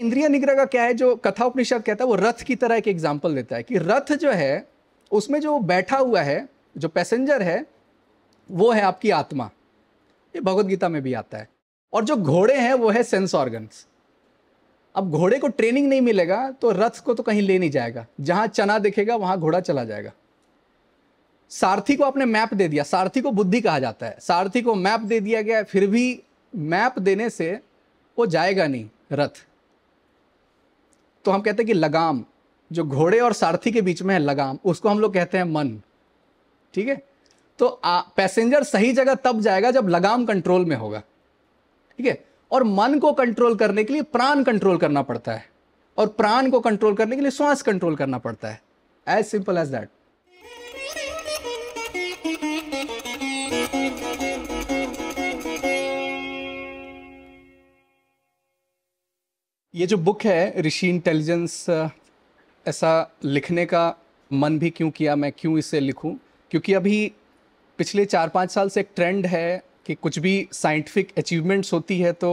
इंद्रिय निग्रह का क्या है जो कथा उपनिषद कहता है वो रथ की तरह एक एग्जाम्पल देता है कि रथ जो है उसमें जो बैठा हुआ है जो पैसेंजर है वो है आपकी आत्मा ये भगवत गीता में भी आता है और जो घोड़े हैं वो है सेंस ऑर्गन्स अब घोड़े को ट्रेनिंग नहीं मिलेगा तो रथ को तो कहीं ले नहीं जाएगा जहां चना देखेगा वहां घोड़ा चला जाएगा सारथी को आपने मैप दे दिया सारथी को बुद्धि कहा जाता है सारथी को मैप दे दिया गया फिर भी मैप देने से वो जाएगा नहीं रथ तो हम कहते हैं कि लगाम जो घोड़े और सारथी के बीच में है लगाम उसको हम लोग कहते हैं मन ठीक है तो पैसेंजर सही जगह तब जाएगा जब लगाम कंट्रोल में होगा ठीक है और मन को कंट्रोल करने के लिए प्राण कंट्रोल करना पड़ता है और प्राण को कंट्रोल करने के लिए श्वास कंट्रोल करना पड़ता है एज सिंपल एज दैट ये जो बुक है ऋषि इंटेलिजेंस ऐसा लिखने का मन भी क्यों किया मैं क्यों इसे लिखूं क्योंकि अभी पिछले चार पाँच साल से एक ट्रेंड है कि कुछ भी साइंटिफिक अचीवमेंट्स होती है तो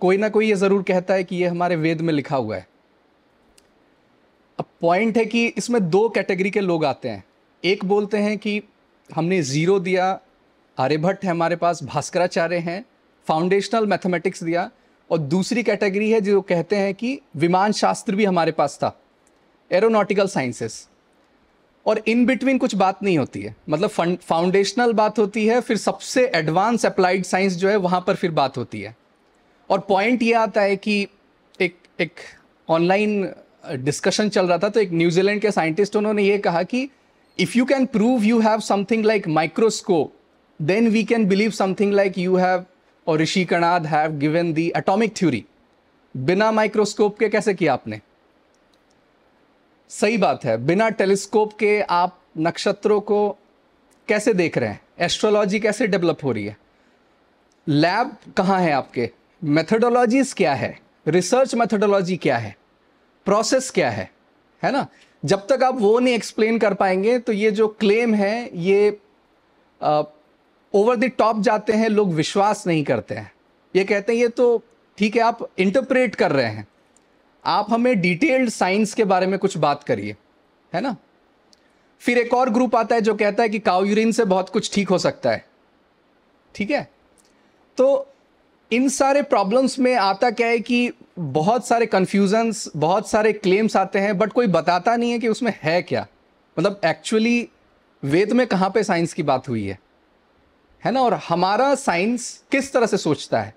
कोई ना कोई ये ज़रूर कहता है कि ये हमारे वेद में लिखा हुआ है अब पॉइंट है कि इसमें दो कैटेगरी के लोग आते हैं एक बोलते हैं कि हमने ज़ीरो दिया आर्यभट्ट है हमारे पास भास्कराचार्य हैं फाउंडेशनल मैथमेटिक्स दिया और दूसरी कैटेगरी है जो कहते हैं कि विमान शास्त्र भी हमारे पास था एरोनॉटिकल साइंसेस और इन बिटवीन कुछ बात नहीं होती है मतलब फाउंडेशनल बात होती है फिर सबसे एडवांस अप्लाइड साइंस जो है वहाँ पर फिर बात होती है और पॉइंट ये आता है कि एक एक ऑनलाइन डिस्कशन चल रहा था तो एक न्यूजीलैंड के साइंटिस्ट उन्होंने ये कहा कि if you can prove you have something like microscope then we can believe something like you have और Rishi Kanad have given the atomic theory बिना माइक्रोस्कोप के कैसे किया आपने सही बात है बिना टेलीस्कोप के आप नक्षत्रों को कैसे देख रहे हैं एस्ट्रोलॉजी कैसे डेवलप हो रही है लैब कहाँ है आपके मेथडोलॉजीज क्या है रिसर्च मेथडोलॉजी क्या है प्रोसेस क्या है है ना जब तक आप वो नहीं एक्सप्लेन कर पाएंगे तो ये जो क्लेम है ये आ, ओवर द टॉप जाते हैं लोग विश्वास नहीं करते हैं ये कहते हैं ये तो ठीक है आप इंटरप्रेट कर रहे हैं आप हमें डिटेल्ड साइंस के बारे में कुछ बात करिए है ना फिर एक और ग्रुप आता है जो कहता है कि काउ यूरिन से बहुत कुछ ठीक हो सकता है ठीक है तो इन सारे प्रॉब्लम्स में आता क्या है कि बहुत सारे कन्फ्यूजन्स बहुत सारे क्लेम्स आते हैं बट कोई बताता नहीं है कि उसमें है क्या मतलब एक्चुअली वेद में कहाँ पे साइंस की बात हुई है है ना और हमारा साइंस किस तरह से सोचता है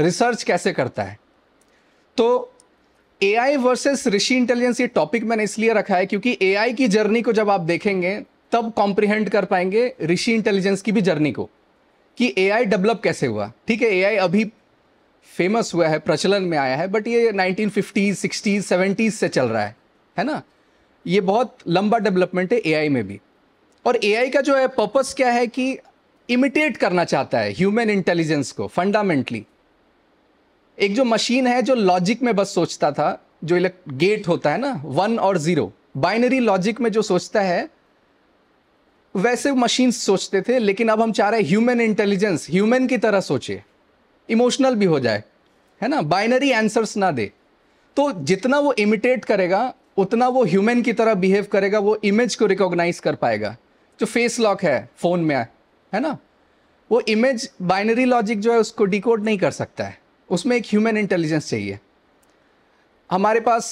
रिसर्च कैसे करता है तो A I versus Rishi intelligence ये टॉपिक मैंने इसलिए रखा है क्योंकि ए आई की जर्नी को जब आप देखेंगे तब कॉम्प्रिहेंड कर पाएंगे ऋषि इंटेलिजेंस की भी जर्नी को कि ए आई डेवलप कैसे हुआ ठीक है ए आई अभी फेमस हुआ है प्रचलन में आया है बट ये नाइनटीन फिफ्टीज सिक्सटीज सेवेंटीज से चल रहा है है ना ये बहुत लंबा डेवलपमेंट है ए आई में भी और ए आई का जो है पर्पज क्या है कि इमिटेट करना चाहता है ह्यूमन इंटेलिजेंस को फंडामेंटली एक जो मशीन है जो लॉजिक में बस सोचता था जो गेट होता है ना वन और ज़ीरो बाइनरी लॉजिक में जो सोचता है वैसे मशीन सोचते थे लेकिन अब हम चाह रहे हैं ह्यूमन इंटेलिजेंस ह्यूमन की तरह सोचे इमोशनल भी हो जाए है ना बाइनरी आंसर्स ना दे तो जितना वो इमिटेट करेगा उतना वो ह्यूमन की तरह बिहेव करेगा वो इमेज को रिकॉग्नाइज कर पाएगा जो फेस लॉक है फ़ोन में है ना वो इमेज बाइनरी लॉजिक जो है उसको डिकोड नहीं कर सकता है उसमें एक ह्यूमन इंटेलिजेंस चाहिए हमारे पास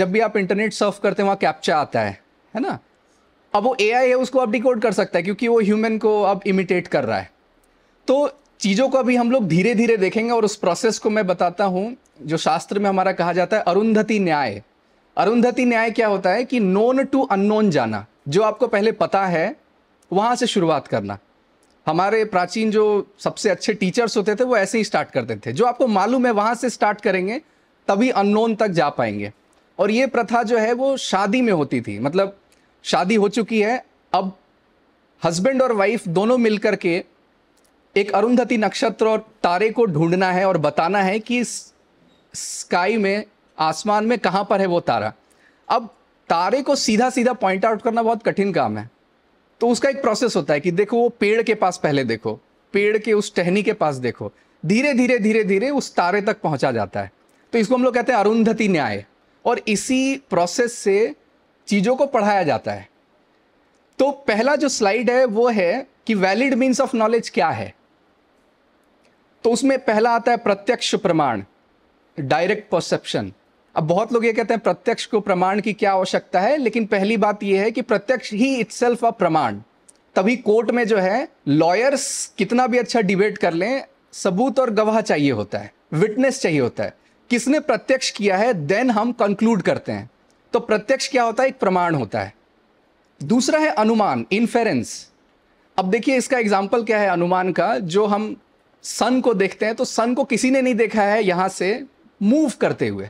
जब भी आप इंटरनेट सर्फ करते हैं वहाँ कैप्चा आता है है ना अब वो ए है उसको अब डिकोड कर सकता है क्योंकि वो ह्यूमन को अब इमिटेट कर रहा है तो चीज़ों को अभी हम लोग धीरे धीरे देखेंगे और उस प्रोसेस को मैं बताता हूँ जो शास्त्र में हमारा कहा जाता है अरुंधति न्याय अरुंधति न्याय क्या होता है कि नोन टू अननोन जाना जो आपको पहले पता है वहाँ से शुरुआत करना हमारे प्राचीन जो सबसे अच्छे टीचर्स होते थे वो ऐसे ही स्टार्ट करते थे जो आपको मालूम है वहाँ से स्टार्ट करेंगे तभी अननोन तक जा पाएंगे और ये प्रथा जो है वो शादी में होती थी मतलब शादी हो चुकी है अब हस्बैंड और वाइफ दोनों मिलकर के एक अरुंधति नक्षत्र और तारे को ढूंढना है और बताना है कि स्काई में आसमान में कहाँ पर है वो तारा अब तारे को सीधा सीधा पॉइंट आउट करना बहुत कठिन काम है तो उसका एक प्रोसेस होता है कि देखो वो पेड़ के पास पहले देखो पेड़ के उस टहनी के पास देखो धीरे धीरे धीरे धीरे उस तारे तक पहुंचा जाता है तो इसको हम लोग कहते हैं अरुंधति न्याय और इसी प्रोसेस से चीज़ों को पढ़ाया जाता है तो पहला जो स्लाइड है वो है कि वैलिड मीन्स ऑफ नॉलेज क्या है तो उसमें पहला आता है प्रत्यक्ष प्रमाण डायरेक्ट परसेप्शन अब बहुत लोग ये कहते हैं प्रत्यक्ष को प्रमाण की क्या आवश्यकता है लेकिन पहली बात यह है कि प्रत्यक्ष ही इट्स अ प्रमाण तभी कोर्ट में जो है लॉयर्स कितना भी अच्छा डिबेट कर लें सबूत और गवाह चाहिए होता है विटनेस चाहिए होता है किसने प्रत्यक्ष किया है देन हम कंक्लूड करते हैं तो प्रत्यक्ष क्या होता है एक प्रमाण होता है दूसरा है अनुमान इन्फेरेंस अब देखिए इसका एग्जाम्पल क्या है अनुमान का जो हम सन को देखते हैं तो सन को किसी ने नहीं देखा है यहां से मूव करते हुए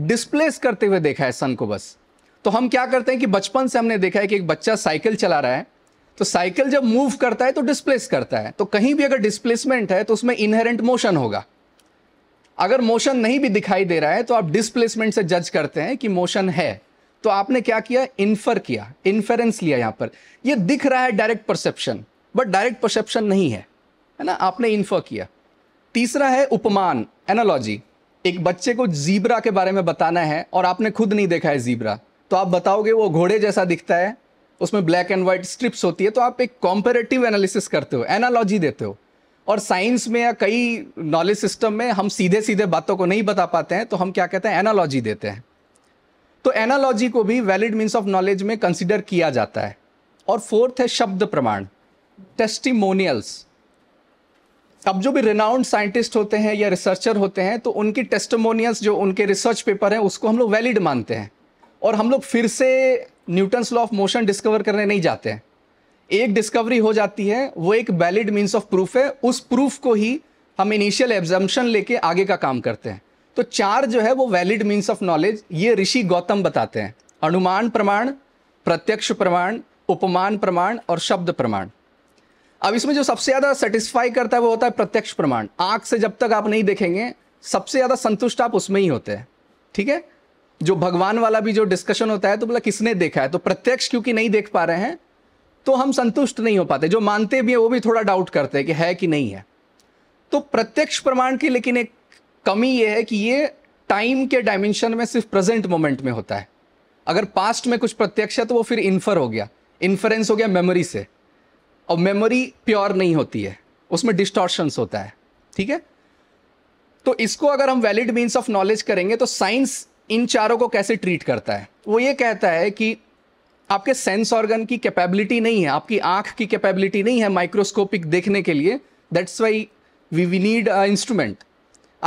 डिस्प्लेस करते हुए देखा है सन को बस तो हम क्या करते हैं कि बचपन से हमने देखा है कि एक बच्चा साइकिल चला रहा है तो साइकिल जब मूव करता है तो डिस्प्लेस करता है तो कहीं भी अगर डिस्प्लेसमेंट है तो उसमें इनहेरेंट मोशन होगा अगर मोशन नहीं भी दिखाई दे रहा है तो आप डिस्प्लेसमेंट से जज करते हैं कि मोशन है तो आपने क्या किया इन्फर किया इन्फेरेंस लिया यहां पर यह दिख रहा है direct perception but direct perception नहीं है है ना आपने इन्फर किया तीसरा है उपमान एनालॉजी एक बच्चे को जीब्रा के बारे में बताना है और आपने खुद नहीं देखा है जीब्रा तो आप बताओगे वो घोड़े जैसा दिखता है उसमें ब्लैक एंड व्हाइट स्ट्रिप्स होती है तो आप एक कॉम्पेरेटिव एनालिसिस करते हो एनालॉजी देते हो और साइंस में या कई नॉलेज सिस्टम में हम सीधे सीधे बातों को नहीं बता पाते हैं तो हम क्या कहते हैं एनालॉजी देते हैं तो एनालॉजी को भी वैलिड मीन्स ऑफ नॉलेज में कंसिडर किया जाता है और फोर्थ है शब्द प्रमाण टेस्टिमोनियल्स अब जो भी रिनाउंड साइंटिस्ट होते हैं या रिसर्चर होते हैं तो उनकी टेस्टमोनियल्स जो उनके रिसर्च पेपर हैं उसको हम लोग वैलिड मानते हैं और हम लोग फिर से Newton's law of motion discover करने नहीं जाते हैं एक डिस्कवरी हो जाती है वो एक वैलिड मीन्स ऑफ प्रूफ है उस प्रूफ को ही हम इनिशियल एग्जाम्शन लेके आगे का काम करते हैं तो चार जो है वो वैलिड मीन्स ऑफ नॉलेज ये ऋषि गौतम बताते हैं अनुमान प्रमाण प्रत्यक्ष प्रमाण उपमान प्रमाण और शब्द प्रमाण अब इसमें जो सबसे ज़्यादा सेटिस्फाई करता है वो होता है प्रत्यक्ष प्रमाण आँख से जब तक आप नहीं देखेंगे सबसे ज़्यादा संतुष्ट आप उसमें ही होते हैं ठीक है जो भगवान वाला भी जो डिस्कशन होता है तो बोला किसने देखा है तो प्रत्यक्ष क्योंकि नहीं देख पा रहे हैं तो हम संतुष्ट नहीं हो पाते जो मानते भी है वो भी थोड़ा डाउट करते हैं कि है कि नहीं है तो प्रत्यक्ष प्रमाण की लेकिन एक कमी ये है कि ये टाइम के डायमेंशन में सिर्फ प्रेजेंट मोमेंट में होता है अगर पास्ट में कुछ प्रत्यक्ष है तो वो फिर इन्फर हो गया इन्फरेंस हो गया मेमोरी से और मेमोरी प्योर नहीं होती है उसमें डिस्टॉर्शंस होता है ठीक है तो इसको अगर हम वैलिड मीन्स ऑफ नॉलेज करेंगे तो साइंस इन चारों को कैसे ट्रीट करता है वो ये कहता है कि आपके सेंस ऑर्गन की कैपेबिलिटी नहीं है आपकी आंख की कैपेबिलिटी नहीं है माइक्रोस्कोपिक देखने के लिए that's why we we need instrument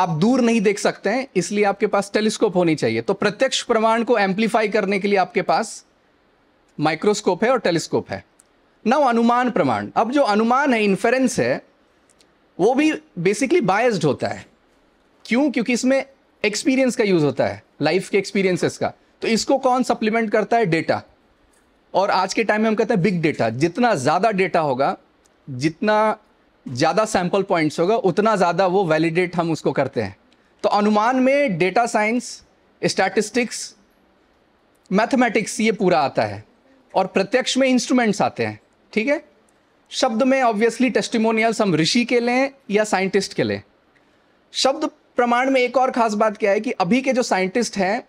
आप दूर नहीं देख सकते हैं इसलिए आपके पास टेलीस्कोप होनी चाहिए तो प्रत्यक्ष प्रमाण को एम्पलीफाई करने के लिए आपके पास माइक्रोस्कोप है और टेलीस्कोप है नाउ अनुमान प्रमाण अब जो अनुमान है इन्फेरेंस है वो भी बेसिकली बायस्ड होता है क्यों क्योंकि इसमें एक्सपीरियंस का यूज़ होता है लाइफ के एक्सपीरियंसेस का तो इसको कौन सप्लीमेंट करता है डेटा और आज के टाइम में हम कहते हैं बिग डेटा जितना ज़्यादा डेटा होगा जितना ज़्यादा सैम्पल पॉइंट्स होगा उतना ज़्यादा वो वैलिडेट हम उसको करते हैं तो अनुमान में डेटा साइंस स्टैटिस्टिक्स मैथमेटिक्स ये पूरा आता है और प्रत्यक्ष में इंस्ट्रूमेंट्स आते हैं ठीक है शब्द में ऑब्वियसली टेस्टिमोनियल हम ऋषि के लें या साइंटिस्ट के लें शब्द प्रमाण में एक और खास बात क्या है कि अभी के जो साइंटिस्ट हैं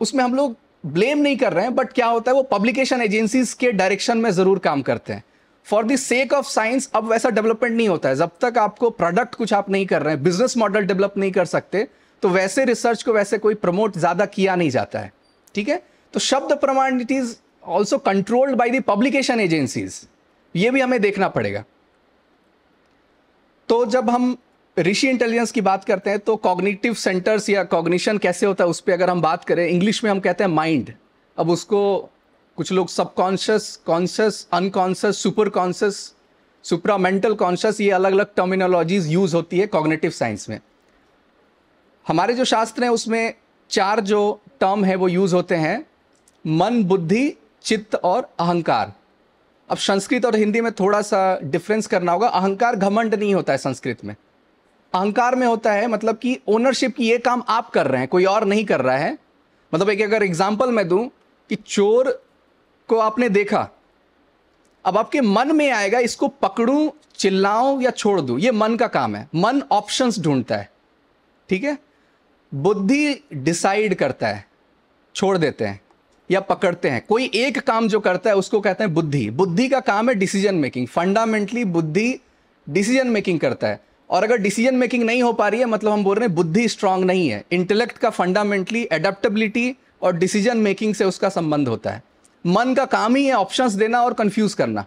उसमें हम लोग ब्लेम नहीं कर रहे हैं बट क्या होता है वो पब्लिकेशन एजेंसीज के डायरेक्शन में ज़रूर काम करते हैं for the sake of science अब वैसा डेवलपमेंट नहीं होता है जब तक आपको प्रोडक्ट कुछ आप नहीं कर रहे हैं बिजनेस मॉडल डेवलप नहीं कर सकते तो वैसे रिसर्च को वैसे कोई प्रमोट ज़्यादा किया नहीं जाता है ठीक है तो शब्द प्रमाण it is also controlled by the publication agencies ये भी हमें देखना पड़ेगा तो जब हम ऋषि इंटेलिजेंस की बात करते हैं तो कॉग्निटिव सेंटर्स या कॉग्निशन कैसे होता है उस पर अगर हम बात करें इंग्लिश में हम कहते हैं माइंड अब उसको कुछ लोग subconscious conscious unconscious super conscious supramental conscious ये अलग अलग टर्मिनोलॉजीज यूज होती है कॉग्निटिव साइंस में हमारे जो शास्त्र हैं उसमें चार जो टर्म है वो यूज होते हैं मन बुद्धि चित्त और अहंकार अब संस्कृत और हिंदी में थोड़ा सा डिफरेंस करना होगा अहंकार घमंड नहीं होता है संस्कृत में अहंकार में होता है मतलब कि ओनरशिप की ये काम आप कर रहे हैं कोई और नहीं कर रहा है मतलब एक अगर एग्जाम्पल मैं दूं कि चोर को आपने देखा अब आपके मन में आएगा इसको पकड़ूं चिल्लाऊं या छोड़ दूं ये मन का काम है मन ऑप्शंस ढूंढता है ठीक है बुद्धि डिसाइड करता है छोड़ देते हैं या पकड़ते हैं कोई एक काम जो करता है उसको कहते हैं बुद्धि बुद्धि का काम है डिसीजन मेकिंग फंडामेंटली बुद्धि डिसीजन मेकिंग करता है और अगर डिसीजन मेकिंग नहीं हो पा रही है मतलब हम बोल रहे हैं बुद्धि स्ट्रांग नहीं है इंटेलेक्ट का फंडामेंटली एडेप्टेबिलिटी और डिसीजन मेकिंग से उसका संबंध होता है मन का काम ही है ऑप्शन देना और कंफ्यूज करना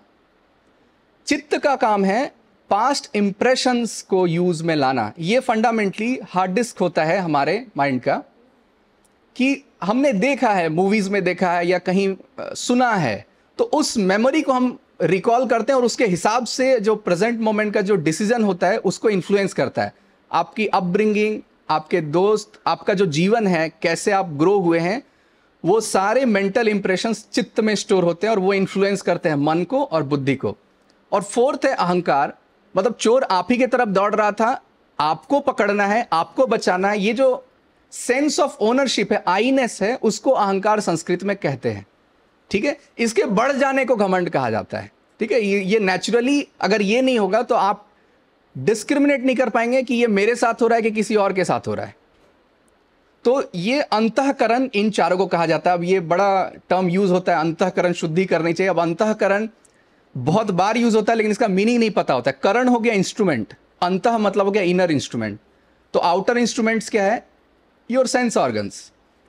चित्त का काम है पास्ट इंप्रेशन को यूज में लाना ये फंडामेंटली हार्ड डिस्क होता है हमारे माइंड का कि हमने देखा है मूवीज़ में देखा है या कहीं सुना है तो उस मेमोरी को हम रिकॉल करते हैं और उसके हिसाब से जो प्रेजेंट मोमेंट का जो डिसीजन होता है उसको इन्फ्लुएंस करता है आपकी अपब्रिंगिंग आपके दोस्त आपका जो जीवन है कैसे आप ग्रो हुए हैं वो सारे मेंटल इंप्रेशन चित्त में स्टोर होते हैं और वो इन्फ्लुएंस करते हैं मन को और बुद्धि को और फोर्थ है अहंकार मतलब चोर आप ही की तरफ दौड़ रहा था आपको पकड़ना है आपको बचाना है ये जो सेंस ऑफ ओनरशिप है आईनेस है उसको अहंकार संस्कृत में कहते हैं ठीक है इसके बढ़ जाने को घमंड कहा जाता है ठीक है ये ये नेचुरली अगर ये नहीं होगा तो आप डिस्क्रिमिनेट नहीं कर पाएंगे कि ये मेरे साथ हो रहा है कि किसी और के साथ हो रहा है तो ये अंतकरण इन चारों को कहा जाता है अब ये बड़ा टर्म यूज होता है अंतकरण शुद्धि करनी चाहिए अब अंतकरण बहुत बार यूज होता है लेकिन इसका मीनिंग नहीं पता होता है करण हो गया इंस्ट्रूमेंट अंत मतलब हो गया इनर इंस्ट्रूमेंट तो आउटर इंस्ट्रूमेंट्स क्या है योर सेंस ऑर्गन्स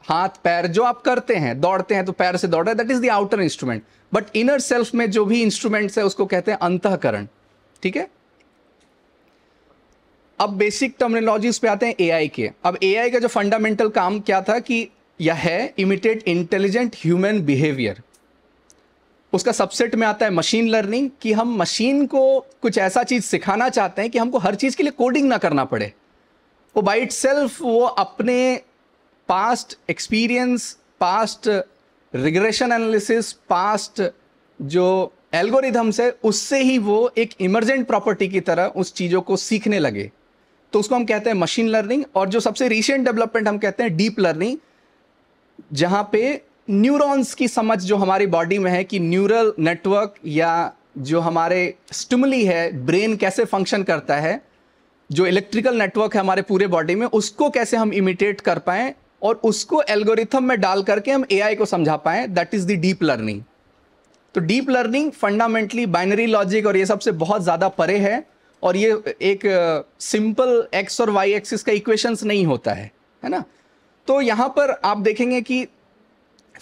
हाथ पैर जो आप करते हैं दौड़ते हैं तो पैर से दौड़ रहे that is the outer instrument but inner self में जो भी इंस्ट्रूमेंट्स है उसको कहते हैं अंतकरण ठीक है अब बेसिक टर्मिनोलॉजी पे आते हैं एआई के अब एआई का जो फंडामेंटल काम क्या था कि यह है इमिटेट इंटेलिजेंट ह्यूमन बिहेवियर उसका सबसेट में आता है मशीन लर्निंग कि हम मशीन को कुछ ऐसा चीज़ सिखाना चाहते हैं कि हमको हर चीज़ के लिए कोडिंग ना करना पड़े वो बाई सेल्फ वो अपने past experience past regression analysis past जो एल्गोरिथम्स है उससे ही वो एक इमरजेंट प्रॉपर्टी की तरह उस चीज़ों को सीखने लगे तो उसको हम कहते हैं मशीन लर्निंग और जो सबसे रिसेंट डेवलपमेंट हम कहते हैं डीप लर्निंग जहाँ पे न्यूरॉन्स की समझ जो हमारी बॉडी में है कि न्यूरल नेटवर्क या जो हमारे स्टिमुली है ब्रेन कैसे फंक्शन करता है जो इलेक्ट्रिकल नेटवर्क है हमारे पूरे बॉडी में उसको कैसे हम इमिटेट कर पाएँ और उसको एल्गोरिथम में डाल करके हम ए को समझा पाए that is the deep learning तो deep learning fundamentally binary logic और ये सबसे बहुत ज़्यादा परे है और ये एक सिंपल एक्स और वाई एक्सिस का इक्वेशंस नहीं होता है है ना तो यहाँ पर आप देखेंगे कि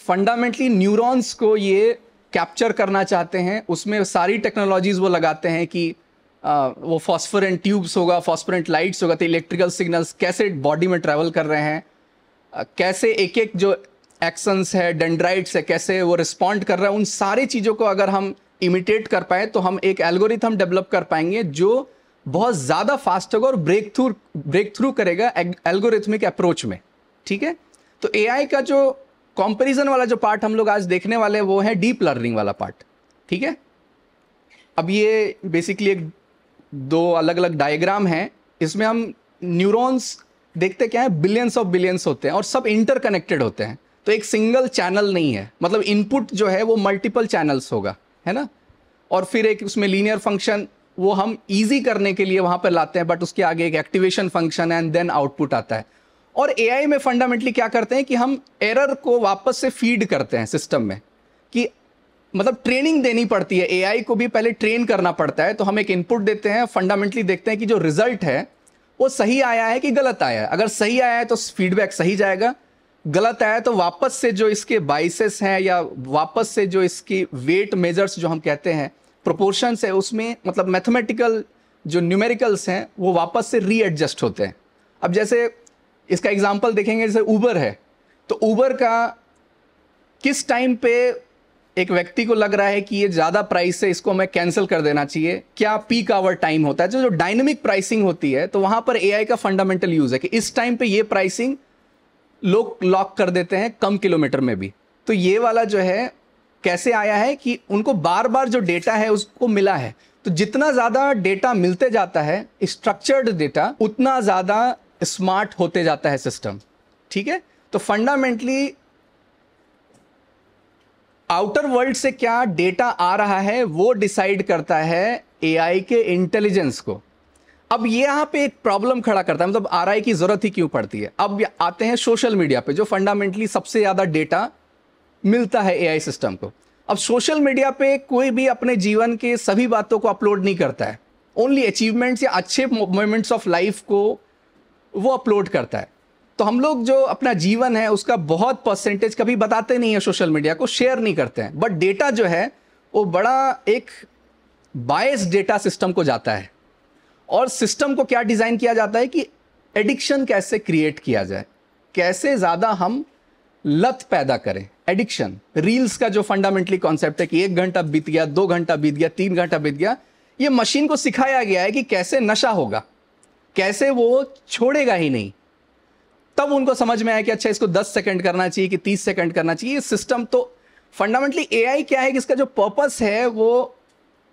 फंडामेंटली न्यूरॉन्स को ये कैप्चर करना चाहते हैं उसमें सारी टेक्नोलॉजीज़ वो लगाते हैं कि वो फॉस्फोरेंट ट्यूब्स होगा फॉस्फोरेंट लाइट्स होगा तो इलेक्ट्रिकल सिग्नल्स कैसे बॉडी में ट्रैवल कर रहे हैं कैसे एक एक जो एक्शंस है डेंड्राइट्स है कैसे वो रिस्पॉन्ड कर रहा है उन सारी चीज़ों को अगर हम इमिटेट कर पाए तो हम एक एल्गोरिथम डेवलप कर पाएंगे जो बहुत ज़्यादा फास्ट होगा और ब्रेक थ्रू ब्रेक थ्रू करेगा एल्गोरिथमिक अप्रोच में ठीक है तो ए का जो कॉम्पेरिजन वाला जो पार्ट हम लोग आज देखने वाले हैं वो है डीप लर्निंग वाला पार्ट ठीक है अब ये बेसिकली एक दो अलग अलग डायग्राम हैं इसमें हम न्यूरॉन्स देखते क्या है बिलियंस ऑफ बिलियंस होते हैं और सब इंटरकनेक्टेड होते हैं तो एक सिंगल चैनल नहीं है मतलब इनपुट जो है वो मल्टीपल चैनल्स होगा है ना और फिर एक उसमें लीनियर फंक्शन वो हम इजी करने के लिए वहाँ पर लाते हैं बट उसके आगे एक activation function and then output आता है और ए में फंडामेंटली क्या करते हैं कि हम एरर को वापस से फीड करते हैं सिस्टम में कि मतलब ट्रेनिंग देनी पड़ती है एआई को भी पहले ट्रेन करना पड़ता है तो हम एक इनपुट देते हैं फंडामेंटली देखते हैं कि जो रिजल्ट है वो सही आया है कि गलत आया है अगर सही आया है तो फीडबैक सही जाएगा गलत आया तो वापस से जो इसके बाइसेस हैं या वापस से जो इसकी वेट मेजर्स जो हम कहते हैं प्रोपोर्शंस है उसमें मतलब मैथमेटिकल जो न्यूमेरिकल्स हैं वो वापस से रीएडजस्ट होते हैं अब जैसे इसका एग्जाम्पल देखेंगे जैसे ऊबर है तो ऊबर का किस टाइम पे एक व्यक्ति को लग रहा है कि ये ज़्यादा प्राइस है इसको हमें कैंसिल कर देना चाहिए क्या पीक आवर टाइम होता है जो जो डायनेमिक प्राइसिंग होती है तो वहां पर एआई का फंडामेंटल यूज़ है कि इस टाइम पे ये प्राइसिंग लोग लॉक कर देते हैं कम किलोमीटर में भी तो ये वाला जो है कैसे आया है कि उनको बार बार जो डेटा है उसको मिला है तो जितना ज़्यादा डेटा मिलते जाता है स्ट्रक्चर्ड डेटा उतना ज़्यादा स्मार्ट होते जाता है सिस्टम ठीक है तो फंडामेंटली आउटर वर्ल्ड से क्या डेटा आ रहा है वो डिसाइड करता है एआई के इंटेलिजेंस को अब ये यहाँ पे एक प्रॉब्लम खड़ा करता है मतलब आर की ज़रूरत ही क्यों पड़ती है अब आते हैं सोशल मीडिया पे जो फंडामेंटली सबसे ज़्यादा डेटा मिलता है एआई सिस्टम को अब सोशल मीडिया पे कोई भी अपने जीवन के सभी बातों को अपलोड नहीं करता है ओनली अचीवमेंट्स या अच्छे मोमेंट्स ऑफ लाइफ को वो अपलोड करता है तो हम लोग जो अपना जीवन है उसका बहुत परसेंटेज कभी बताते नहीं है सोशल मीडिया को शेयर नहीं करते हैं बट डेटा जो है वो बड़ा एक बायस डेटा सिस्टम को जाता है और सिस्टम को क्या डिज़ाइन किया जाता है कि एडिक्शन कैसे क्रिएट किया जाए कैसे ज़्यादा हम लत पैदा करें एडिक्शन रील्स का जो फंडामेंटली कॉन्सेप्ट है कि एक घंटा बीत गया दो घंटा बीत गया तीन घंटा बीत गया ये मशीन को सिखाया गया है कि कैसे नशा होगा कैसे वो छोड़ेगा ही नहीं तब उनको समझ में आया कि अच्छा इसको 10 सेकंड करना चाहिए कि 30 सेकंड करना चाहिए ये सिस्टम तो फंडामेंटली एआई क्या है कि इसका जो पर्पस है वो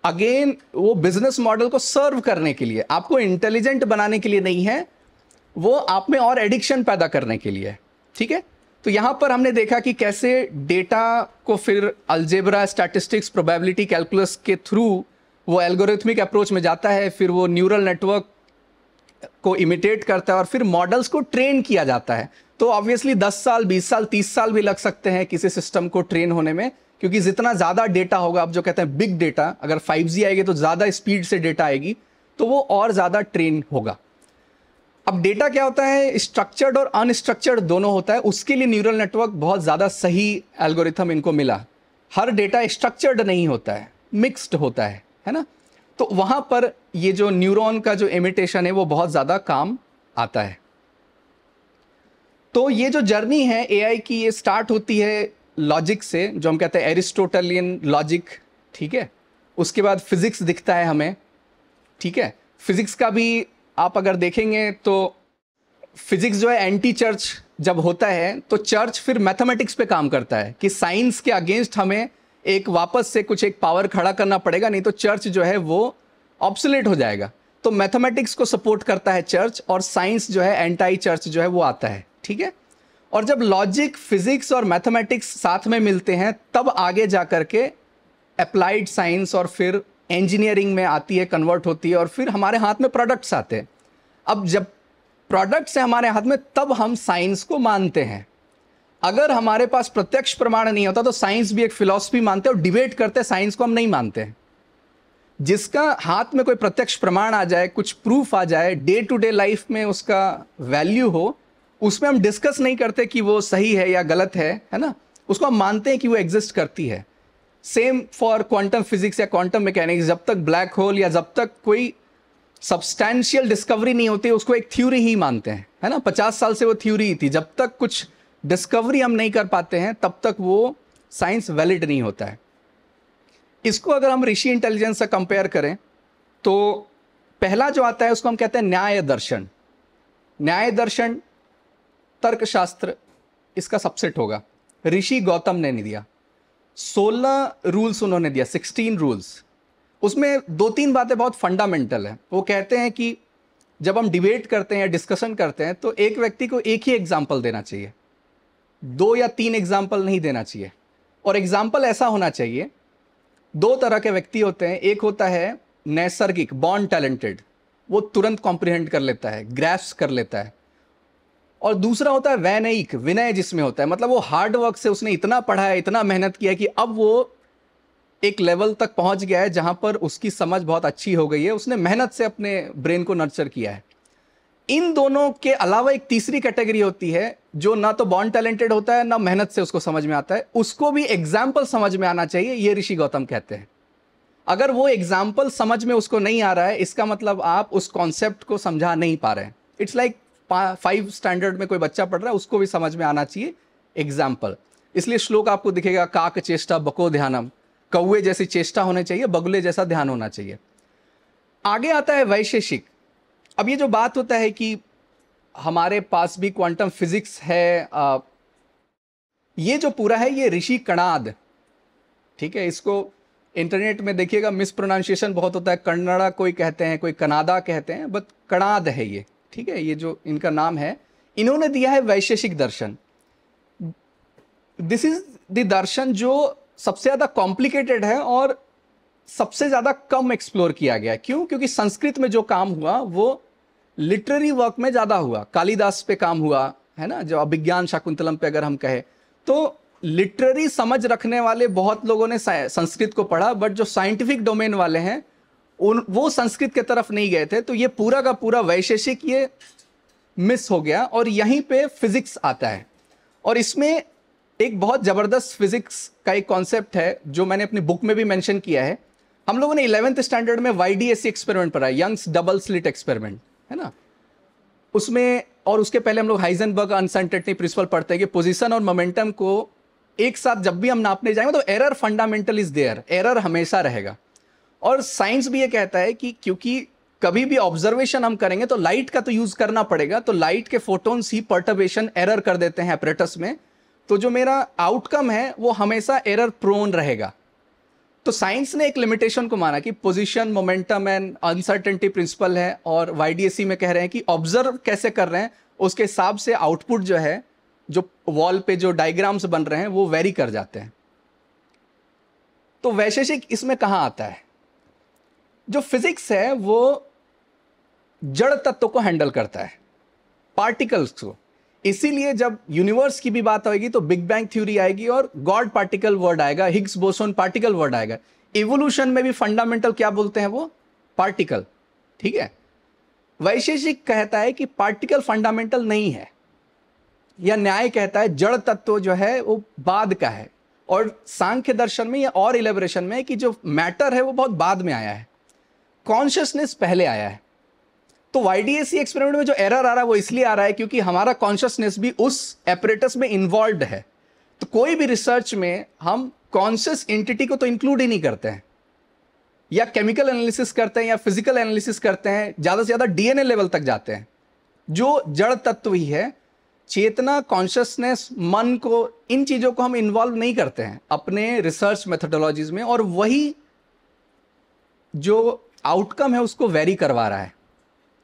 अगेन वो बिजनेस मॉडल को सर्व करने के लिए आपको इंटेलिजेंट बनाने के लिए नहीं है वो आप में और एडिक्शन पैदा करने के लिए ठीक है तो यहां पर हमने देखा कि कैसे डेटा को फिर अल्जेब्रा स्टैटिस्टिक्स प्रोबेबिलिटी कैलकुलस के थ्रू वो एल्गोरिथमिक अप्रोच में जाता है फिर वो न्यूरल नेटवर्क को इमिटेट करता है और फिर मॉडल्स को ट्रेन किया जाता है तो ऑब्वियसली 10 साल 20 साल 30 साल भी लग सकते हैं किसी सिस्टम को ट्रेन होने में क्योंकि जितना ज़्यादा डेटा होगा आप जो कहते हैं बिग डेटा अगर 5G आएगी तो ज़्यादा स्पीड से डेटा आएगी तो वो और ज़्यादा ट्रेन होगा अब डेटा क्या होता है स्ट्रक्चर्ड और अनस्ट्रक्चर्ड दोनों होता है उसके लिए न्यूरल नेटवर्क बहुत ज़्यादा सही एल्गोरिथम इनको मिला हर डेटा स्ट्रक्चर्ड नहीं होता है मिक्स्ड होता है है ना तो वहाँ पर ये जो न्यूरॉन का जो इमिटेशन है वो बहुत ज़्यादा काम आता है तो ये जो जर्नी है एआई की ये स्टार्ट होती है लॉजिक से जो हम कहते हैं एरिस्टोटलियन लॉजिक ठीक है उसके बाद फिज़िक्स दिखता है हमें ठीक है फिज़िक्स का भी आप अगर देखेंगे तो फिज़िक्स जो है एंटी चर्च जब होता है तो चर्च फिर मैथमेटिक्स पे काम करता है कि साइंस के अगेंस्ट हमें एक वापस से कुछ एक पावर खड़ा करना पड़ेगा नहीं तो चर्च जो है वो ऑप्सुलेट हो जाएगा तो मैथमेटिक्स को सपोर्ट करता है चर्च और साइंस जो है एंटाई चर्च जो है वो आता है ठीक है और जब लॉजिक फिजिक्स और मैथमेटिक्स साथ में मिलते हैं तब आगे जा करके के अप्लाइड साइंस और फिर इंजीनियरिंग में आती है कन्वर्ट होती है और फिर हमारे हाथ में प्रोडक्ट्स आते हैं अब जब प्रोडक्ट्स हैं हमारे हाथ में तब हम साइंस को मानते हैं अगर हमारे पास प्रत्यक्ष प्रमाण नहीं होता तो साइंस भी एक फिलॉसफी मानते हैं और डिबेट करते साइंस को हम नहीं मानते हैं जिसका हाथ में कोई प्रत्यक्ष प्रमाण आ जाए कुछ प्रूफ आ जाए डे टू डे लाइफ में उसका वैल्यू हो उसमें हम डिस्कस नहीं करते कि वो सही है या गलत है है ना उसको हम मानते हैं कि वो एग्जिस्ट करती है सेम फॉर क्वांटम फिजिक्स या क्वांटम मैकेनिक्स जब तक ब्लैक होल या जब तक कोई सब्सटैंशियल डिस्कवरी नहीं होती उसको एक थ्योरी ही मानते हैं है ना पचास साल से वो थ्योरी ही थी जब तक कुछ डिस्कवरी हम नहीं कर पाते हैं तब तक वो साइंस वैलिड नहीं होता है इसको अगर हम ऋषि इंटेलिजेंस से कंपेयर करें तो पहला जो आता है उसको हम कहते हैं न्याय दर्शन न्याय दर्शन तर्कशास्त्र इसका सबसेट होगा ऋषि गौतम ने नहीं दिया सोलह रूल्स उन्होंने दिया सिक्सटीन रूल्स उसमें दो तीन बातें बहुत फंडामेंटल हैं वो कहते हैं कि जब हम डिबेट करते हैं या डिस्कशन करते हैं तो एक व्यक्ति को एक ही एग्जाम्पल देना चाहिए दो या तीन एग्जाम्पल नहीं देना चाहिए और एग्जाम्पल ऐसा होना चाहिए दो तरह के व्यक्ति होते हैं एक होता है नैसर्गिक बॉन्ड टैलेंटेड वो तुरंत कॉम्प्रिहेंड कर लेता है ग्रैप्स कर लेता है और दूसरा होता है वैनयिक विनय जिसमें होता है मतलब वो हार्ड वर्क से उसने इतना पढ़ा है इतना मेहनत किया कि अब वो एक लेवल तक पहुंच गया है जहां पर उसकी समझ बहुत अच्छी हो गई है उसने मेहनत से अपने ब्रेन को नर्चर किया है इन दोनों के अलावा एक तीसरी कैटेगरी होती है जो ना तो बॉन्ड टैलेंटेड होता है ना मेहनत से उसको समझ में आता है उसको भी एग्जाम्पल समझ में आना चाहिए ये ऋषि गौतम कहते हैं अगर वो एग्जाम्पल समझ में उसको नहीं आ रहा है इसका मतलब आप उस कॉन्सेप्ट को समझा नहीं पा रहे हैं इट्स लाइक फाइव स्टैंडर्ड में कोई बच्चा पढ़ रहा है उसको भी समझ में आना चाहिए एग्जाम्पल इसलिए श्लोक आपको दिखेगा काक चेष्टा बको ध्यानम कौए जैसी चेष्टा होने चाहिए बगुले जैसा ध्यान होना चाहिए आगे आता है वैशेषिक अब ये जो बात होता है कि हमारे पास भी क्वांटम फिजिक्स है आ, ये जो पूरा है ये ऋषि कणाद ठीक है इसको इंटरनेट में देखिएगा मिस प्रोनाउंसिएशन बहुत होता है कन्नड़ा कोई कहते हैं कोई कनाडा कहते हैं बट कणाद है ये ठीक है ये जो इनका नाम है इन्होंने दिया है वैशेषिक दर्शन दिस इज द दर्शन जो सबसे ज़्यादा कॉम्प्लिकेटेड है और सबसे ज़्यादा कम एक्सप्लोर किया गया क्यों क्योंकि संस्कृत में जो काम हुआ वो लिटरेरी वर्क में ज़्यादा हुआ कालिदास पे काम हुआ है ना जो अभिज्ञान शाकुंतलम पे अगर हम कहें तो लिटरेरी समझ रखने वाले बहुत लोगों ने संस्कृत को पढ़ा बट जो साइंटिफिक डोमेन वाले हैं उन वो संस्कृत के तरफ नहीं गए थे तो ये पूरा का पूरा वैशेषिक ये मिस हो गया और यहीं पे फिजिक्स आता है और इसमें एक बहुत ज़बरदस्त फिजिक्स का एक कॉन्सेप्ट है जो मैंने अपनी बुक में भी मेंशन किया है हम लोगों ने इलेवेंथ स्टैंडर्ड में Y D S C experiment पढ़ा यंग्स डबल स्लिट एक्सपेरिमेंट है ना उसमें और उसके पहले हम लोग हाइजनबर्ग अनसनटेटनी प्रिंसिपल पढ़ते हैं कि पोजिशन और मोमेंटम को एक साथ जब भी हम नापने जाएंगे तो error fundamental is there error हमेशा रहेगा और साइंस भी ये कहता है कि क्योंकि कभी भी ऑब्जर्वेशन हम करेंगे तो लाइट का तो यूज करना पड़ेगा तो लाइट के फोटोन्स ही पर्टर्बेशन एरर कर देते हैं अपरेटस में तो जो मेरा आउटकम है वो हमेशा एरर प्रोन रहेगा तो साइंस ने एक लिमिटेशन को माना कि position momentum and uncertainty principle है और वाईडीएससी e में कह रहे हैं कि ऑब्जर्व कैसे कर रहे हैं उसके हिसाब से आउटपुट जो है जो वॉल पे जो डायग्राम्स बन रहे हैं वो वेरी कर जाते हैं तो वैशेषिक इसमें कहाँ आता है जो फिजिक्स है वो जड़ तत्व को हैंडल करता है पार्टिकल्स को इसीलिए जब यूनिवर्स की भी बात आएगी तो बिग बैंग थ्योरी आएगी और गॉड पार्टिकल वर्ड आएगा हिग्स बोसोन पार्टिकल वर्ड आएगा इवोल्यूशन में भी फंडामेंटल क्या बोलते हैं वो पार्टिकल ठीक है वैशेषिक कहता है कि पार्टिकल फंडामेंटल नहीं है या न्याय कहता है जड़ तत्व जो है वो बाद का है और सांख्य दर्शन में या और इलेबरेशन में कि जो मैटर है वो बहुत बाद में आया है कॉन्शियसनेस पहले आया है तो वाईडीएसी एक्सपेरिमेंट में जो एरर आ रहा है वो इसलिए आ रहा है क्योंकि हमारा कॉन्शियसनेस भी उस एपरेटस में इन्वॉल्व है तो कोई भी रिसर्च में हम कॉन्शियस एंटिटी को तो इंक्लूड ही नहीं करते हैं या केमिकल एनालिसिस करते हैं या फिजिकल एनालिसिस करते हैं ज़्यादा से ज़्यादा डीएनए लेवल तक जाते हैं जो जड़ तत्व ही है चेतना कॉन्शियसनेस मन को इन चीज़ों को हम इन्वॉल्व नहीं करते हैं अपने रिसर्च मेथोडोलॉजीज में और वही जो आउटकम है उसको वेरी करवा रहा है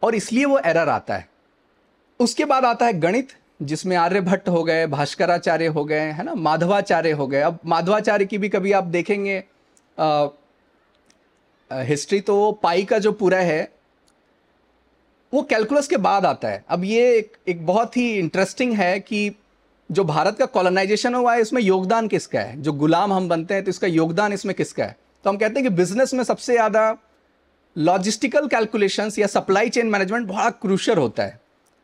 और इसलिए वो एरर आता है उसके बाद आता है गणित जिसमें आर्यभट्ट हो गए भास्कराचार्य हो गए है ना माधवाचार्य हो गए अब माधवाचार्य की भी कभी आप देखेंगे आ, हिस्ट्री तो वो पाई का जो पूरा है वो कैलकुलस के बाद आता है अब ये एक, एक बहुत ही इंटरेस्टिंग है कि जो भारत का कॉलोनाइजेशन हुआ है इसमें योगदान किसका है जो गुलाम हम बनते हैं तो इसका योगदान इसमें किसका है तो हम कहते हैं कि बिजनेस में सबसे ज़्यादा लॉजिस्टिकल कैलकुलेशंस या सप्लाई चेन मैनेजमेंट बड़ा क्रूशल होता है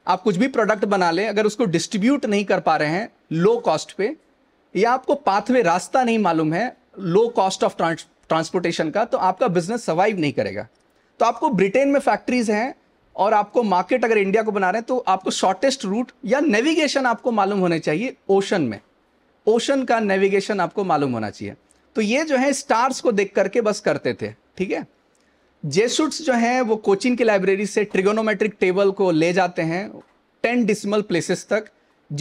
आप कुछ भी प्रोडक्ट बना लें अगर उसको डिस्ट्रीब्यूट नहीं कर पा रहे हैं लो कॉस्ट पे या आपको पाथवे रास्ता नहीं मालूम है लो कॉस्ट ऑफ ट्रांसपोर्टेशन का तो आपका बिजनेस सर्वाइव नहीं करेगा तो आपको ब्रिटेन में फैक्ट्रीज हैं और आपको मार्केट अगर इंडिया को बना रहे हैं तो आपको शॉर्टेस्ट रूट या नेविगेशन आपको मालूम होने चाहिए ओशन में ओशन का नेविगेशन आपको मालूम होना चाहिए तो ये जो है स्टार्स को देख करके बस करते थे ठीक है जेसुट्स जो हैं वो कोचिंग की लाइब्रेरी से ट्रिगोनोमेट्रिक टेबल को ले जाते हैं टेन डिसमल प्लेसेस तक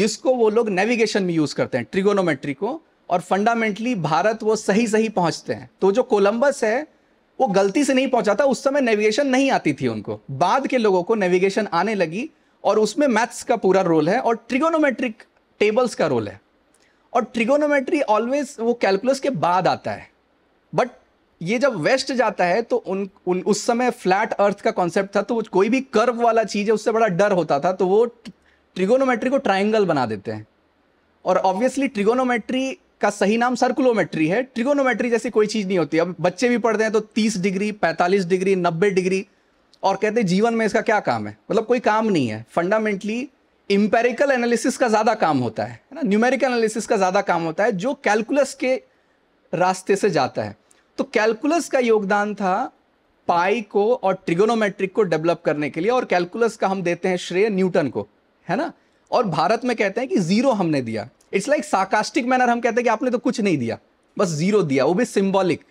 जिसको वो लोग नेविगेशन में यूज़ करते हैं ट्रिगोनोमेट्री को और फंडामेंटली भारत वो सही सही पहुंचते हैं तो जो कोलंबस है वो गलती से नहीं पहुंचा था उस समय नेविगेशन नहीं आती थी उनको बाद के लोगों को नेविगेशन आने लगी और उसमें मैथ्स का पूरा रोल है और ट्रिगोनोमेट्रिक टेबल्स का रोल है और ट्रिगोनोमेट्री ऑलवेज वो कैलकुलस के बाद आता है बट ये जब वेस्ट जाता है तो उन, उन उस समय फ्लैट अर्थ का कॉन्सेप्ट था तो कोई भी कर्व वाला चीज़ है उससे बड़ा डर होता था तो वो ट्रिगोनोमेट्री को ट्राइंगल बना देते हैं और ऑब्वियसली ट्रिगोनोमेट्री का सही नाम सर्कुलोमेट्री है ट्रिगोनोमेट्री जैसी कोई चीज़ नहीं होती अब बच्चे भी पढ़ते हैं तो तीस डिग्री पैंतालीस डिग्री नब्बे डिग्री और कहते हैं जीवन में इसका क्या काम है मतलब कोई काम नहीं है फंडामेंटली इम्पेरिकल एनालिसिस का ज़्यादा काम होता है ना न्यूमेरिकल एनालिसिस का ज़्यादा काम होता है जो कैलकुलस के रास्ते से जाता है तो कैलकुलस का योगदान था पाई को और ट्रिगोनोमेट्रिक को डेवलप करने के लिए और कैलकुलस का हम देते हैं श्रेय न्यूटन को है ना और भारत में कहते हैं कि जीरो हमने दिया इट्स लाइक साकास्टिक मैनर हम कहते हैं कि आपने तो कुछ नहीं दिया बस जीरो दिया वो भी सिंबॉलिक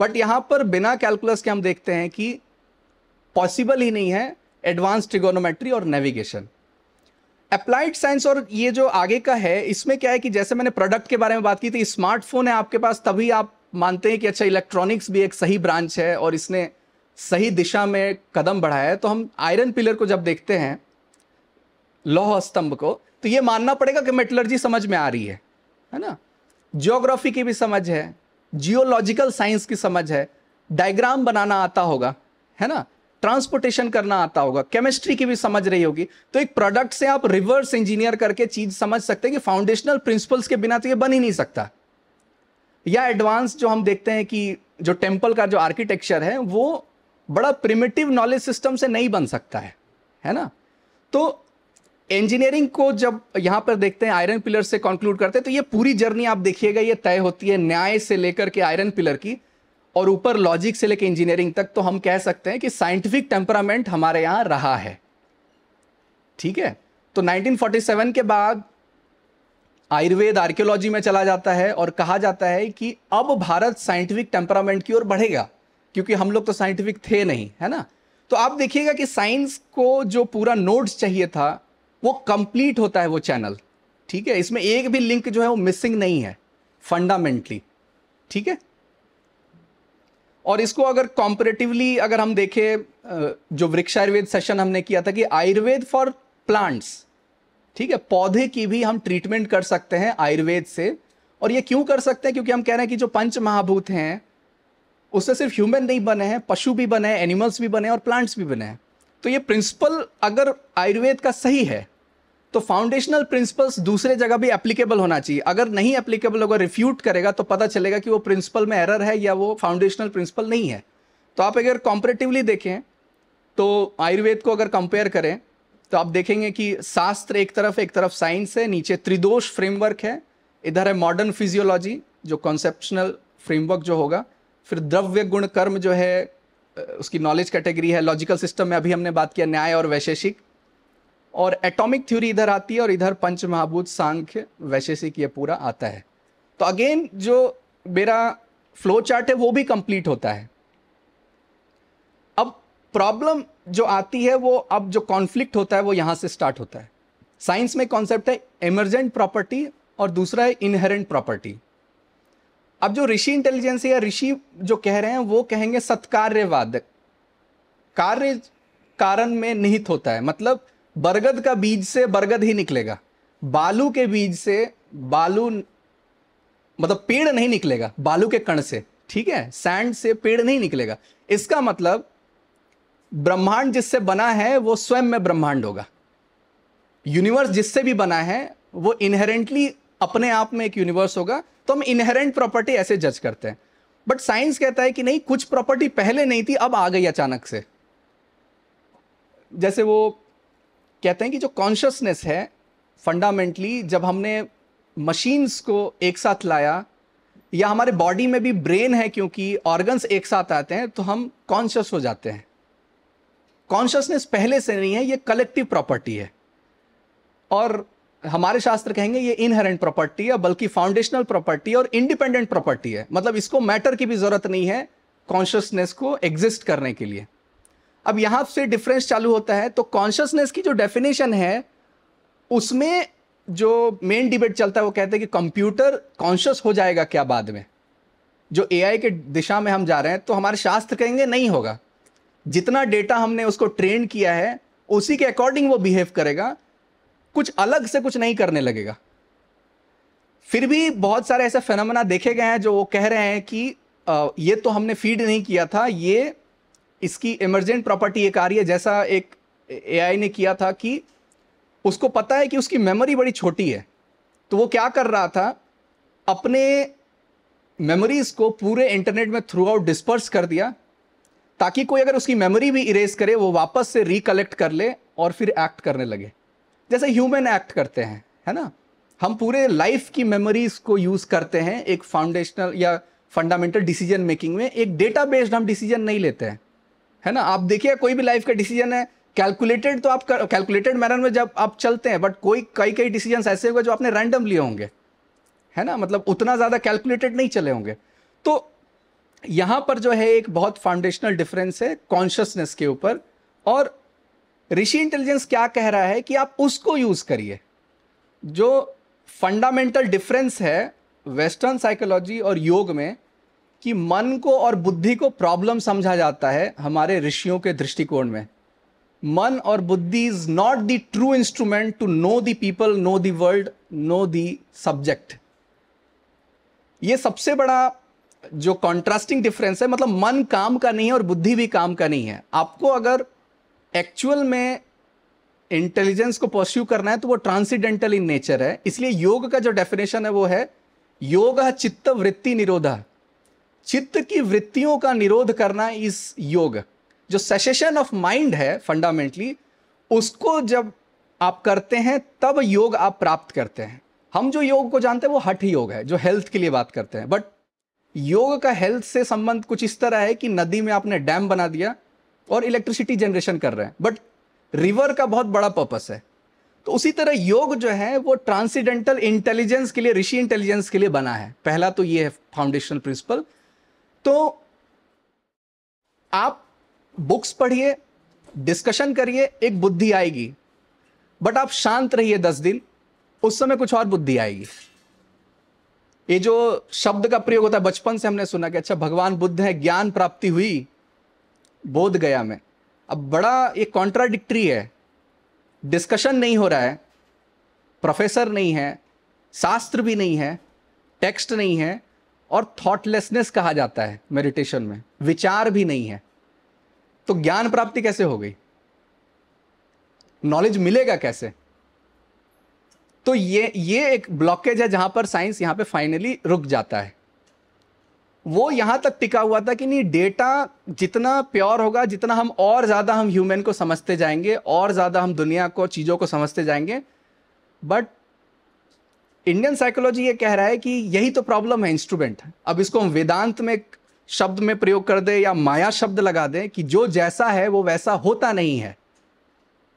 बट यहां पर बिना कैलकुलस के हम देखते हैं कि पॉसिबल ही नहीं है एडवांस ट्रिगोनोमेट्री और नेविगेशन अप्लाइड साइंस और ये जो आगे का है इसमें क्या है कि जैसे मैंने प्रोडक्ट के बारे में बात की थी स्मार्टफोन है आपके पास तभी आप मानते हैं कि अच्छा इलेक्ट्रॉनिक्स भी एक सही ब्रांच है और इसने सही दिशा में कदम बढ़ाया है तो हम आयरन पिलर को जब देखते हैं लौह स्तंभ को तो ये मानना पड़ेगा कि मेटलर्जी समझ में आ रही है है ना जियोग्राफी की भी समझ है जियोलॉजिकल साइंस की समझ है डायग्राम बनाना आता होगा है ना ट्रांसपोर्टेशन करना आता होगा केमिस्ट्री की भी समझ रही होगी तो एक प्रोडक्ट से आप रिवर्स इंजीनियर करके चीज समझ सकते हैं कि फाउंडेशनल प्रिंसिपल्स के बिना तो ये बन ही नहीं सकता या एडवांस जो हम देखते हैं कि जो टेम्पल का जो आर्किटेक्चर है वो बड़ा प्रिमिटिव नॉलेज सिस्टम से नहीं बन सकता है है ना तो इंजीनियरिंग को जब यहाँ पर देखते हैं आयरन पिलर से कंक्लूड करते हैं तो ये पूरी जर्नी आप देखिएगा ये तय होती है न्याय से लेकर के आयरन पिलर की और ऊपर लॉजिक से लेकर इंजीनियरिंग तक तो हम कह सकते हैं कि साइंटिफिक टेम्परामेंट हमारे यहाँ रहा है ठीक है तो 1947 के बाद आयुर्वेद आर्कियोलॉजी में चला जाता है और कहा जाता है कि अब भारत साइंटिफिक टेम्परामेंट की ओर बढ़ेगा क्योंकि हम लोग तो साइंटिफिक थे नहीं है ना तो आप देखिएगा कि साइंस को जो पूरा नोट्स चाहिए था वो कंप्लीट होता है वो चैनल ठीक है इसमें एक भी लिंक जो है वो मिसिंग नहीं है फंडामेंटली ठीक है और इसको अगर कॉम्परेटिवली अगर हम देखें जो वृक्षायुर्वेद सेशन हमने किया था कि आयुर्वेद फॉर प्लांट्स ठीक है पौधे की भी हम ट्रीटमेंट कर सकते हैं आयुर्वेद से और ये क्यों कर सकते हैं क्योंकि हम कह रहे हैं कि जो पंच महाभूत हैं उससे सिर्फ ह्यूमन नहीं बने हैं पशु भी बने हैं एनिमल्स भी बने हैं और प्लांट्स भी बने हैं तो ये प्रिंसिपल अगर आयुर्वेद का सही है तो फाउंडेशनल प्रिंसिपल्स दूसरे जगह भी एप्लीकेबल होना चाहिए अगर नहीं एप्लीकेबल होगा रिफ्यूट करेगा तो पता चलेगा कि वो प्रिंसिपल में एरर है या वो फाउंडेशनल प्रिंसिपल नहीं है तो आप अगर कॉम्परेटिवली देखें तो आयुर्वेद को अगर कंपेयर करें तो आप देखेंगे कि शास्त्र एक तरफ एक तरफ साइंस है नीचे त्रिदोष फ्रेमवर्क है इधर है मॉडर्न फिजियोलॉजी जो कॉन्सेप्शनल फ्रेमवर्क जो होगा फिर द्रव्य गुण कर्म जो है उसकी नॉलेज कैटेगरी है लॉजिकल सिस्टम में अभी हमने बात किया न्याय और वैशेषिक और एटॉमिक थ्योरी इधर आती है और इधर पंच महाभूत सांख्य वैशेषिक ये पूरा आता है तो अगेन जो मेरा फ्लो चार्ट है वो भी कंप्लीट होता है अब प्रॉब्लम जो आती है वो अब जो कॉन्फ्लिक्ट होता है वो यहाँ से स्टार्ट होता है साइंस में कॉन्सेप्ट है एमरजेंट प्रॉपर्टी और दूसरा है इनहेरेंट प्रॉपर्टी अब जो ऋषि इंटेलिजेंस या ऋषि जो कह रहे हैं वो कहेंगे सत्कार्यवाद कार्य कारण में निहित होता है मतलब बरगद का बीज से बरगद ही निकलेगा बालू के बीज से बालू मतलब पेड़ नहीं निकलेगा बालू के कण से ठीक है सैंड से पेड़ नहीं निकलेगा इसका मतलब ब्रह्मांड जिससे बना है वो स्वयं में ब्रह्मांड होगा यूनिवर्स जिससे भी बना है वो इनहेरेंटली अपने आप में एक यूनिवर्स होगा तो हम इनहेरेंट प्रॉपर्टी ऐसे जज करते हैं बट साइंस कहता है कि नहीं कुछ प्रॉपर्टी पहले नहीं थी अब आ गई अचानक से जैसे वो कहते हैं कि जो कॉन्शियसनेस है फंडामेंटली जब हमने मशीन्स को एक साथ लाया या हमारे बॉडी में भी ब्रेन है क्योंकि ऑर्गन्स एक साथ आते हैं तो हम कॉन्शियस हो जाते हैं कॉन्शियसनेस पहले से नहीं है ये कलेक्टिव प्रॉपर्टी है और हमारे शास्त्र कहेंगे ये इनहेरेंट प्रॉपर्टी है बल्कि फाउंडेशनल प्रॉपर्टी और इंडिपेंडेंट प्रॉपर्टी है मतलब इसको मैटर की भी जरूरत नहीं है कॉन्शियसनेस को एग्जिस्ट करने के लिए अब यहां से डिफरेंस चालू होता है तो कॉन्शियसनेस की जो डेफिनेशन है उसमें जो मेन डिबेट चलता है वो कहते हैं कि कंप्यूटर कॉन्शियस हो जाएगा क्या बाद में जो एआई के दिशा में हम जा रहे हैं तो हमारे शास्त्र कहेंगे नहीं होगा जितना डेटा हमने उसको ट्रेन किया है उसी के अकॉर्डिंग वो बिहेव करेगा कुछ अलग से कुछ नहीं करने लगेगा फिर भी बहुत सारे ऐसे फेनमना देखे गए हैं जो वो कह रहे हैं कि ये तो हमने फीड नहीं किया था ये इसकी इमरजेंट प्रॉपर्टी एक आ रही है जैसा एक एआई ने किया था कि उसको पता है कि उसकी मेमोरी बड़ी छोटी है तो वो क्या कर रहा था अपने मेमोरीज को पूरे इंटरनेट में थ्रू आउट डिस्पर्स कर दिया ताकि कोई अगर उसकी मेमोरी भी इरेज करे वो वापस से रिकलेक्ट कर ले और फिर एक्ट करने लगे जैसे ह्यूमन एक्ट करते हैं है ना हम पूरे लाइफ की मेमोरीज को यूज़ करते हैं एक फाउंडेशनल या फंडामेंटल डिसीजन मेकिंग में एक डेटा बेस्ड हम डिसीजन नहीं लेते हैं है ना आप देखिए कोई भी लाइफ का डिसीजन है कैलकुलेटेड तो आप कैलकुलेटेड मैनर में जब आप चलते हैं बट कोई कई कई डिसीजन ऐसे होगा जो आपने रैंडम लिए होंगे है ना मतलब उतना ज़्यादा कैलकुलेटेड नहीं चले होंगे तो यहाँ पर जो है एक बहुत फाउंडेशनल डिफरेंस है कॉन्शियसनेस के ऊपर और ऋषि इंटेलिजेंस क्या कह रहा है कि आप उसको यूज़ करिए जो फंडामेंटल डिफरेंस है वेस्टर्न साइकोलॉजी और योग में कि मन को और बुद्धि को प्रॉब्लम समझा जाता है हमारे ऋषियों के दृष्टिकोण में मन और बुद्धि is not the true instrument to know the people know the world know the subject ये सबसे बड़ा जो कॉन्ट्रास्टिंग डिफरेंस है मतलब मन काम का नहीं है और बुद्धि भी काम का नहीं है आपको अगर एक्चुअल में इंटेलिजेंस को परस्यू करना है तो वो ट्रांसीडेंटल इन नेचर है इसलिए योग का जो डेफिनेशन है वो है योग चित्त वृत्ति निरोधा चित्त की वृत्तियों का निरोध करना इस योग जो सेशेशन ऑफ माइंड है फंडामेंटली उसको जब आप करते हैं तब योग आप प्राप्त करते हैं हम जो योग को जानते हैं वो हठ योग है जो हेल्थ के लिए बात करते हैं बट योग का हेल्थ से संबंध कुछ इस तरह है कि नदी में आपने डैम बना दिया और इलेक्ट्रिसिटी जनरेशन कर रहे हैं बट रिवर का बहुत बड़ा पर्पस है तो उसी तरह योग जो है वो ट्रांसीडेंटल इंटेलिजेंस के लिए ऋषि इंटेलिजेंस के लिए बना है पहला तो ये है फाउंडेशनल प्रिंसिपल तो आप बुक्स पढ़िए डिस्कशन करिए एक बुद्धि आएगी बट आप शांत रहिए दस दिन उस समय कुछ और बुद्धि आएगी ये जो शब्द का प्रयोग होता है बचपन से हमने सुना कि अच्छा भगवान बुद्ध है ज्ञान प्राप्ति हुई बोध गया में अब बड़ा ये कॉन्ट्राडिक्ट्री है डिस्कशन नहीं हो रहा है प्रोफेसर नहीं है शास्त्र भी नहीं है टेक्स्ट नहीं है और थॉटलेसनेस कहा जाता है मेडिटेशन में विचार भी नहीं है तो ज्ञान प्राप्ति कैसे हो गई नॉलेज मिलेगा कैसे तो ये ये एक ब्लॉकेज है जहां पर साइंस यहां पे फाइनली रुक जाता है वो यहां तक टिका हुआ था कि नहीं डेटा जितना प्योर होगा जितना हम और ज़्यादा हम ह्यूमन को समझते जाएंगे और ज़्यादा हम दुनिया को चीज़ों को समझते जाएंगे बट इंडियन साइकोलॉजी ये कह रहा है कि यही तो प्रॉब्लम है इंस्ट्रूमेंट अब इसको हम वेदांत में शब्द में प्रयोग कर दे या माया शब्द लगा दें कि जो जैसा है वो वैसा होता नहीं है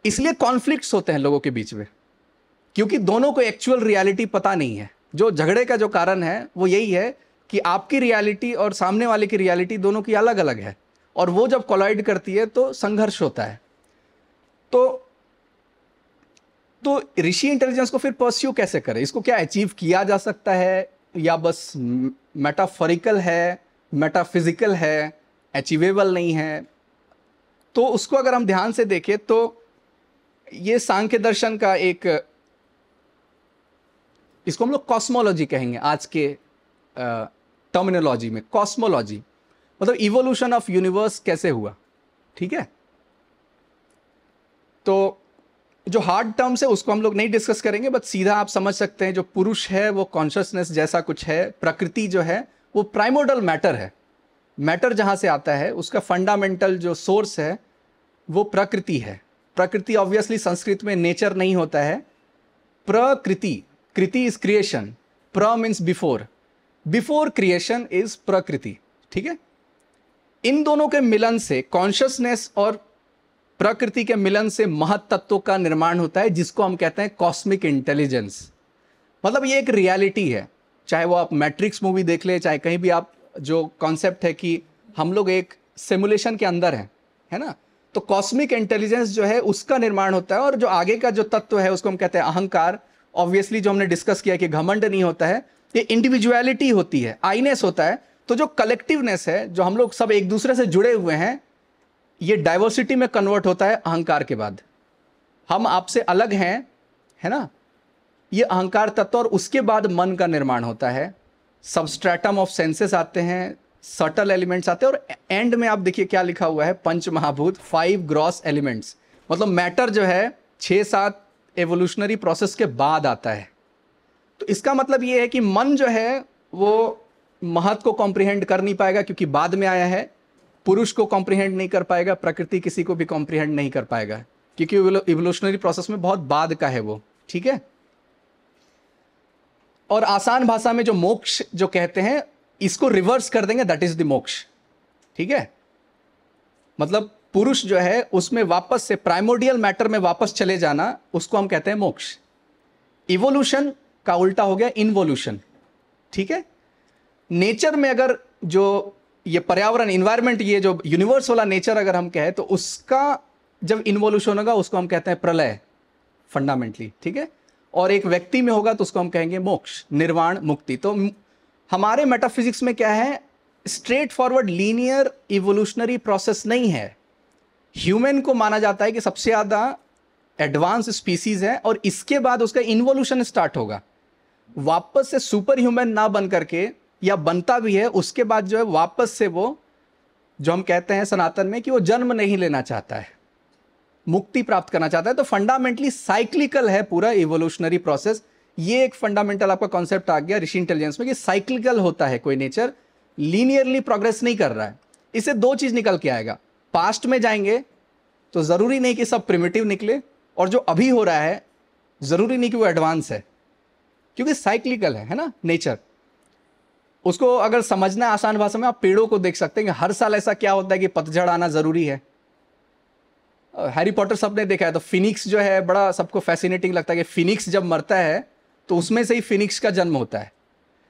इसलिए कॉन्फ्लिक्ट होते हैं लोगों के बीच में क्योंकि दोनों को एक्चुअल रियलिटी पता नहीं है जो झगड़े का जो कारण है वो यही है कि आपकी रियलिटी और सामने वाले की रियलिटी दोनों की अलग अलग है और वो जब कोलाइड करती है तो संघर्ष होता है तो तो ऋषि इंटेलिजेंस को फिर परस्यू कैसे करें इसको क्या अचीव किया जा सकता है या बस मेटाफोरिकल है मेटाफिजिकल है अचीवेबल नहीं है तो उसको अगर हम ध्यान से देखें तो ये सांख्य दर्शन का एक इसको हम लोग कॉस्मोलॉजी कहेंगे आज के टर्मिनोलॉजी में कॉस्मोलॉजी मतलब इवोल्यूशन ऑफ यूनिवर्स कैसे हुआ ठीक है तो जो हार्ड टर्म्स है उसको हम लोग नहीं डिस्कस करेंगे बट सीधा आप समझ सकते हैं जो पुरुष है वो कॉन्शसनेस जैसा कुछ है प्रकृति जो है वो प्राइमोडल मैटर है मैटर जहां से आता है उसका फंडामेंटल जो सोर्स है वो प्रकृति है प्रकृति ऑब्वियसली संस्कृत में नेचर नहीं होता है प्रकृति कृति इज क्रिएशन प्र means before before creation is prakriti ठीक है इन दोनों के मिलन से कॉन्शियसनेस और प्रकृति के मिलन से महत का निर्माण होता है जिसको हम कहते हैं कॉस्मिक इंटेलिजेंस मतलब ये एक रियलिटी है चाहे वो आप मैट्रिक्स मूवी देख ले चाहे कहीं भी आप जो कॉन्सेप्ट है कि हम लोग एक सिमुलेशन के अंदर हैं है ना तो कॉस्मिक इंटेलिजेंस जो है उसका निर्माण होता है और जो आगे का जो तत्व है उसको हम कहते हैं अहंकार ऑब्वियसली जो हमने डिस्कस किया कि घमंड नहीं होता है ये इंडिविजुअलिटी होती है आईनेस होता है तो जो कलेक्टिवनेस है जो हम लोग सब एक दूसरे से जुड़े हुए हैं ये डाइवर्सिटी में कन्वर्ट होता है अहंकार के बाद हम आपसे अलग हैं है ना ये अहंकार तत्व और उसके बाद मन का निर्माण होता है सबस्ट्रेटम ऑफ सेंसेस आते हैं सटल एलिमेंट्स आते हैं और एंड में आप देखिए क्या लिखा हुआ है पंच महाभूत फाइव ग्रॉस एलिमेंट्स मतलब मैटर जो है छः सात एवोल्यूशनरी प्रोसेस के बाद आता है तो इसका मतलब ये है कि मन जो है वो महत को कॉम्प्रिहेंड कर नहीं पाएगा क्योंकि बाद में आया है पुरुष को कॉम्प्रिहेंड नहीं कर पाएगा प्रकृति किसी को भी कॉम्प्रिहेंड नहीं कर पाएगा क्योंकि इवोल्यूशनरी प्रोसेस में बहुत बाद का है वो ठीक है और आसान भाषा में जो मोक्ष जो कहते हैं इसको रिवर्स कर देंगे दैट इज द मोक्ष ठीक है मतलब पुरुष जो है उसमें वापस से प्राइमोडियल मैटर में वापस चले जाना उसको हम कहते हैं मोक्ष इवोल्यूशन का उल्टा हो गया इन्वोल्यूशन ठीक है नेचर में अगर जो ये पर्यावरण इन्वायरमेंट ये जो यूनिवर्स वाला नेचर अगर हम कहें तो उसका जब इन्वोल्यूशन होगा उसको हम कहते हैं प्रलय फंडामेंटली ठीक है और एक व्यक्ति में होगा तो उसको हम कहेंगे मोक्ष निर्वाण मुक्ति तो हमारे मेटाफिजिक्स में क्या है straightforward linear evolutionary process नहीं है ह्यूमन को माना जाता है कि सबसे ज़्यादा एडवांस स्पीसीज है और इसके बाद उसका इन्वोल्यूशन स्टार्ट होगा वापस से सुपर ह्यूमन ना बन करके या बनता भी है उसके बाद जो है वापस से वो जो हम कहते हैं सनातन में कि वो जन्म नहीं लेना चाहता है मुक्ति प्राप्त करना चाहता है तो फंडामेंटली साइक्लिकल है पूरा इवोल्यूशनरी प्रोसेस ये एक फंडामेंटल आपका कॉन्सेप्ट आ गया ऋषि इंटेलिजेंस में कि साइक्लिकल होता है कोई नेचर लीनियरली प्रोग्रेस नहीं कर रहा है इससे दो चीज़ निकल के आएगा पास्ट में जाएंगे तो ज़रूरी नहीं कि सब प्रिमिटिव निकले और जो अभी हो रहा है ज़रूरी नहीं कि वो एडवांस है क्योंकि साइक्लिकल है है ना नेचर उसको अगर समझना आसान भाषा में आप पेड़ों को देख सकते हैं कि हर साल ऐसा क्या होता है कि पतझड़ आना ज़रूरी है हैरी पॉटर सबने देखा है तो फिनिक्स जो है बड़ा सबको फैसिनेटिंग लगता है कि फिनिक्स जब मरता है तो उसमें से ही फिनिक्स का जन्म होता है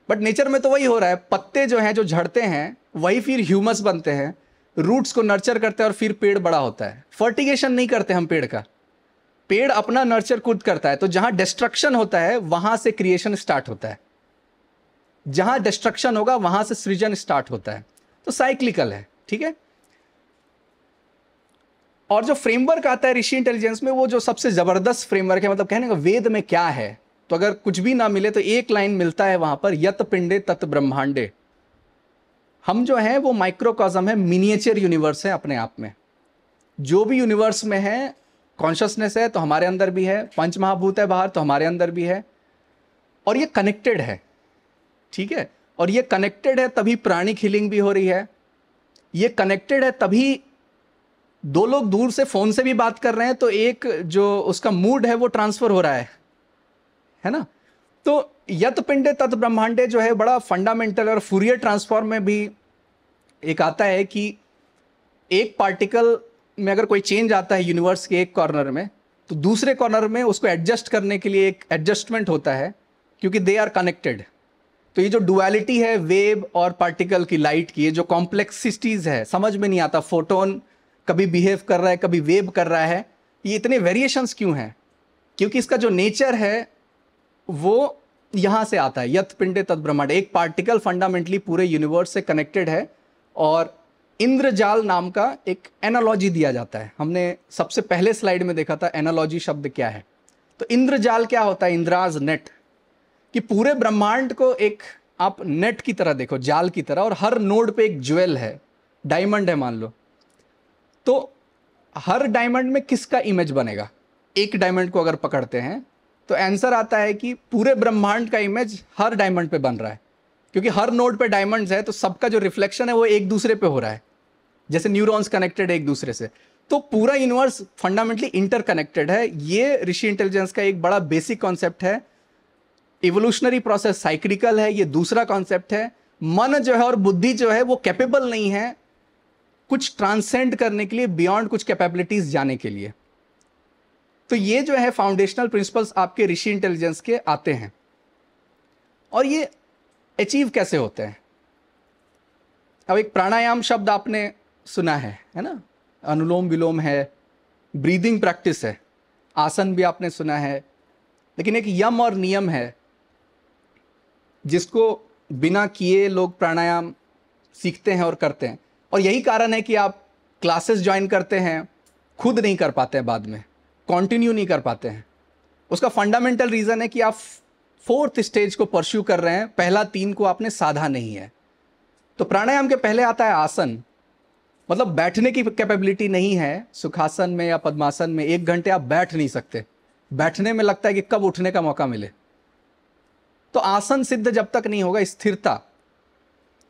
बट नेचर में तो वही हो रहा है पत्ते जो हैं जो झड़ते हैं वही फिर ह्यूमस बनते हैं रूट्स को नर्चर करते हैं और फिर पेड़ बड़ा होता है फर्टिगेशन नहीं करते हम पेड़ का पेड़ अपना नर्चर खुद करता है तो जहां डिस्ट्रक्शन होता है वहां से क्रिएशन स्टार्ट होता है जहां डिस्ट्रक्शन होगा वहां से सृजन स्टार्ट होता है तो साइक्लिकल है ठीक है और जो फ्रेमवर्क आता है ऋषि इंटेलिजेंस में वो जो सबसे जबरदस्त फ्रेमवर्क है मतलब कहने का वेद में क्या है तो अगर कुछ भी ना मिले तो एक लाइन मिलता है वहां पर यत पिंडे तत् ब्रह्मांडे हम जो है वो माइक्रोकॉजम है मिनिएचर यूनिवर्स है अपने आप में जो भी यूनिवर्स में है कॉन्शियसनेस है तो हमारे अंदर भी है पंच महाभूत है बाहर तो हमारे अंदर भी है और ये कनेक्टेड है ठीक है और ये कनेक्टेड है तभी प्राणिक हीलिंग भी हो रही है ये कनेक्टेड है तभी दो लोग दूर से फ़ोन से भी बात कर रहे हैं तो एक जो उसका मूड है वो ट्रांसफ़र हो रहा है है ना तो यत पिंडे तत् ब्रह्मांडे जो है बड़ा फंडामेंटल और फूरियर ट्रांसफॉर्म में भी एक आता है कि एक पार्टिकल में अगर कोई चेंज आता है यूनिवर्स के एक कॉर्नर में तो दूसरे कॉर्नर में उसको एडजस्ट करने के लिए एक एडजस्टमेंट होता है क्योंकि दे आर कनेक्टेड तो ये जो डुअलिटी है वेव और पार्टिकल की लाइट की ये जो कॉम्प्लेक्सिटीज़ है समझ में नहीं आता फोटोन कभी बिहेव कर रहा है कभी वेव कर रहा है ये इतने वेरिएशंस क्यों हैं क्योंकि इसका जो नेचर है वो यहां से आता है यथ पिंडे तद ब्रह्मांड एक पार्टिकल फंडामेंटली पूरे यूनिवर्स से कनेक्टेड है और इंद्रजाल नाम का एक एनालॉजी दिया जाता है हमने सबसे पहले स्लाइड में देखा था एनालॉजी शब्द क्या है तो इंद्रजाल क्या होता है इंद्राज नेट कि पूरे ब्रह्मांड को एक आप नेट की तरह देखो जाल की तरह और हर नोड पे एक ज्वेल है डायमंड है मान लो तो हर डायमंड में किसका इमेज बनेगा एक डायमंड को अगर पकड़ते हैं तो आंसर आता है कि पूरे ब्रह्मांड का इमेज हर डायमंड पे बन रहा है क्योंकि हर नोड पे डायमंड्स है तो सबका जो रिफ्लेक्शन है वो एक दूसरे पे हो रहा है जैसे न्यूरॉन्स कनेक्टेड है एक दूसरे से तो पूरा यूनिवर्स फंडामेंटली इंटरकनेक्टेड है ये ऋषि इंटेलिजेंस का एक बड़ा बेसिक कॉन्सेप्ट है इवोल्यूशनरी प्रोसेस साइक्रिकल है ये दूसरा कॉन्सेप्ट है मन जो है और बुद्धि जो है वो कैपेबल नहीं है कुछ ट्रांसेंड करने के लिए बियॉन्ड कुछ कैपेबिलिटीज जाने के लिए तो ये जो है फाउंडेशनल प्रिंसिपल्स आपके ऋषि इंटेलिजेंस के आते हैं और ये अचीव कैसे होते हैं अब एक प्राणायाम शब्द आपने सुना है है ना अनुलोम विलोम है ब्रीदिंग प्रैक्टिस है आसन भी आपने सुना है लेकिन एक यम और नियम है जिसको बिना किए लोग प्राणायाम सीखते हैं और करते हैं और यही कारण है कि आप क्लासेस ज्वाइन करते हैं खुद नहीं कर पाते हैं बाद में कंटिन्यू नहीं कर पाते हैं उसका फंडामेंटल रीज़न है कि आप फोर्थ स्टेज को परस्यू कर रहे हैं पहला तीन को आपने साधा नहीं है तो प्राणायाम के पहले आता है आसन मतलब बैठने की कैपेबिलिटी नहीं है सुखासन में या पद्मासन में एक घंटे आप बैठ नहीं सकते बैठने में लगता है कि कब उठने का मौका मिले तो आसन सिद्ध जब तक नहीं होगा स्थिरता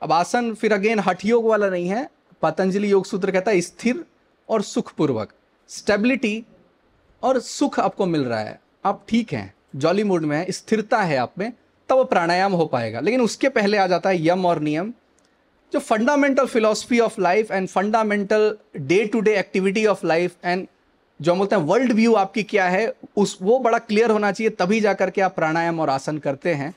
अब आसन फिर अगेन हठ योग वाला नहीं है पतंजलि योग सूत्र कहता है स्थिर और सुखपूर्वक स्टेबिलिटी और सुख आपको मिल रहा है आप ठीक हैं जॉली मूड में है स्थिरता है आप में तब प्राणायाम हो पाएगा लेकिन उसके पहले आ जाता है यम और नियम जो fundamental philosophy of life and fundamental day to day activity of life and जो हम बोलते हैं वर्ल्ड व्यू आपकी क्या है उस वो बड़ा क्लियर होना चाहिए तभी जा करके आप प्राणायाम और आसन करते हैं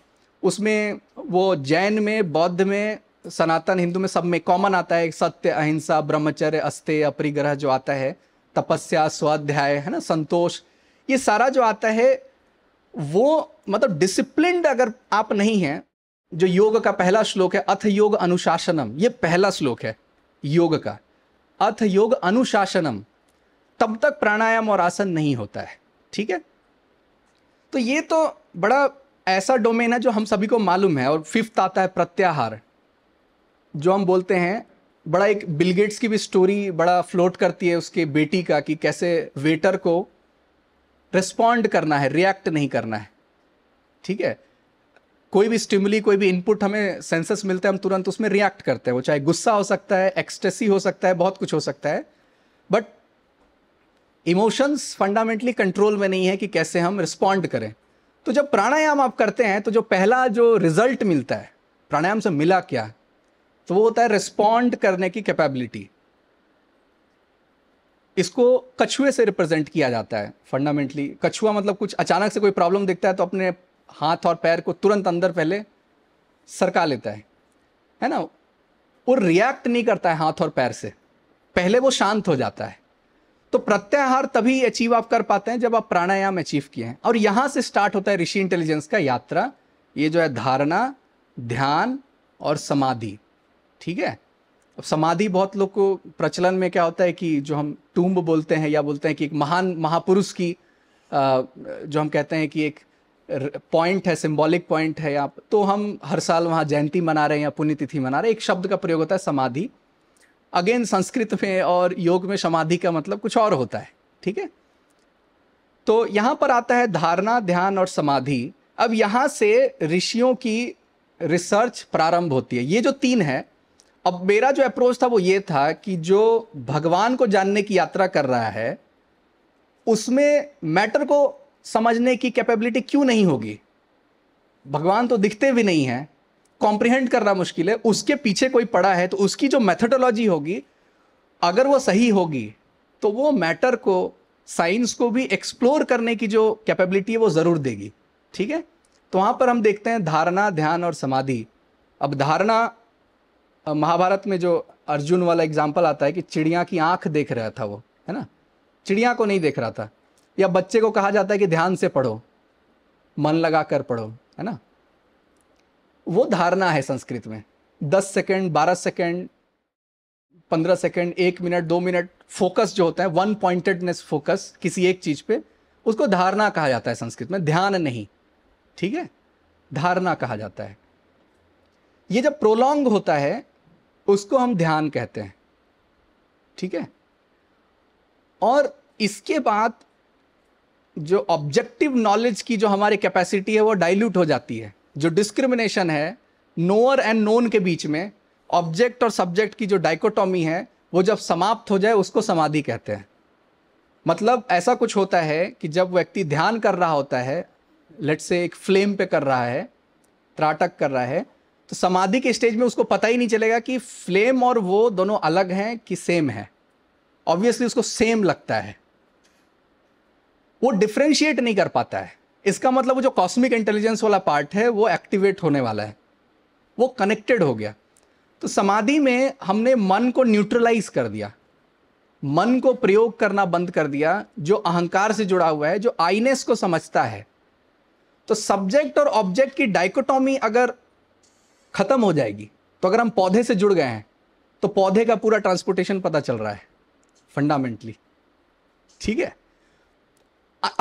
उसमें वो जैन में बौद्ध में सनातन हिंदू में सब में कॉमन आता है सत्य अहिंसा ब्रह्मचर्य अस्त्य अपरिग्रह जो आता है तपस्या स्वाध्याय है ना संतोष ये सारा जो आता है वो मतलब डिसिप्लिन्ड अगर आप नहीं हैं जो योग का पहला श्लोक है अथ योग अनुशासनम ये पहला श्लोक है योग का अथ योग अनुशासनम तब तक प्राणायाम और आसन नहीं होता है ठीक है तो ये तो बड़ा ऐसा डोमेन है जो हम सभी को मालूम है और फिफ्थ आता है प्रत्याहार जो हम बोलते हैं बड़ा एक बिलगेट्स की भी स्टोरी बड़ा फ्लोट करती है उसके बेटी का कि कैसे वेटर को रिस्पॉन्ड करना है रिएक्ट नहीं करना है ठीक है कोई भी स्टिमुली कोई भी इनपुट हमें सेंसेस मिलते हैं हम तुरंत उसमें रिएक्ट करते हैं वो चाहे गुस्सा हो सकता है एक्सटेसी हो सकता है बहुत कुछ हो सकता है बट इमोशंस फंडामेंटली कंट्रोल में नहीं है कि कैसे हम रिस्पॉन्ड करें तो जब प्राणायाम आप करते हैं तो जो पहला जो रिजल्ट मिलता है प्राणायाम से मिला क्या तो वो होता है रिस्पॉन्ड करने की कैपेबिलिटी इसको कछुए से रिप्रेजेंट किया जाता है फंडामेंटली कछुआ मतलब कुछ अचानक से कोई प्रॉब्लम दिखता है तो अपने हाथ और पैर को तुरंत अंदर पहले सरका लेता है है ना वो रिएक्ट नहीं करता है हाथ और पैर से पहले वो शांत हो जाता है तो प्रत्याहार तभी अचीव आप कर पाते हैं जब आप प्राणायाम अचीव किए हैं और यहां से स्टार्ट होता है ऋषि इंटेलिजेंस का यात्रा ये जो है धारणा ध्यान और समाधि ठीक है अब समाधि बहुत लोग को प्रचलन में क्या होता है कि जो हम टूम्ब बोलते हैं या बोलते हैं कि एक महान महापुरुष की जो हम कहते हैं कि एक पॉइंट है सिंबॉलिक पॉइंट है यहाँ तो हम हर साल वहाँ जयंती मना रहे हैं या पुण्यतिथि मना रहे हैं एक शब्द का प्रयोग होता है समाधि अगेन संस्कृत में और योग में समाधि का मतलब कुछ और होता है ठीक है तो यहाँ पर आता है धारणा ध्यान और समाधि अब यहाँ से ऋषियों की रिसर्च प्रारंभ होती है ये जो तीन है अब मेरा जो अप्रोच था वो ये था कि जो भगवान को जानने की यात्रा कर रहा है उसमें मैटर को समझने की कैपेबिलिटी क्यों नहीं होगी भगवान तो दिखते भी नहीं है कॉम्प्रिहेंड करना मुश्किल है उसके पीछे कोई पड़ा है तो उसकी जो मेथडोलॉजी होगी अगर वो सही होगी तो वो मैटर को साइंस को भी एक्सप्लोर करने की जो कैपेबिलिटी है वो ज़रूर देगी ठीक है तो वहां पर हम देखते हैं धारणा ध्यान और समाधि अब धारणा महाभारत में जो अर्जुन वाला एग्जाम्पल आता है कि चिड़िया की आंख देख रहा था वो है ना चिड़िया को नहीं देख रहा था या बच्चे को कहा जाता है कि ध्यान से पढ़ो मन लगा कर पढ़ो है ना वो धारणा है संस्कृत में दस सेकेंड बारह सेकेंड पंद्रह सेकेंड एक मिनट दो मिनट फोकस जो होता है वन पॉइंटेडनेस फोकस किसी एक चीज़ पे उसको धारणा कहा जाता है संस्कृत में ध्यान नहीं ठीक है धारणा कहा जाता है ये जब प्रोलॉन्ग होता है उसको हम ध्यान कहते हैं ठीक है और इसके बाद जो ऑब्जेक्टिव नॉलेज की जो हमारी कैपेसिटी है वो डाइल्यूट हो जाती है जो डिस्क्रिमिनेशन है नोअर एंड नोन के बीच में ऑब्जेक्ट और सब्जेक्ट की जो डाइकोटॉमी है वो जब समाप्त हो जाए उसको समाधि कहते हैं मतलब ऐसा कुछ होता है कि जब व्यक्ति ध्यान कर रहा होता है लेट से एक फ्लेम पे कर रहा है त्राटक कर रहा है तो समाधि के स्टेज में उसको पता ही नहीं चलेगा कि फ्लेम और वो दोनों अलग हैं कि सेम है ऑब्वियसली उसको सेम लगता है वो डिफ्रेंशिएट नहीं कर पाता है इसका मतलब वो जो कॉस्मिक इंटेलिजेंस वाला पार्ट है वो एक्टिवेट होने वाला है वो कनेक्टेड हो गया तो समाधि में हमने मन को न्यूट्रलाइज कर दिया मन को प्रयोग करना बंद कर दिया जो अहंकार से जुड़ा हुआ है जो आईनेस को समझता है तो सब्जेक्ट और ऑब्जेक्ट की डाइकोटॉमी अगर खत्म हो जाएगी तो अगर हम पौधे से जुड़ गए हैं तो पौधे का पूरा ट्रांसपोर्टेशन पता चल रहा है फंडामेंटली ठीक है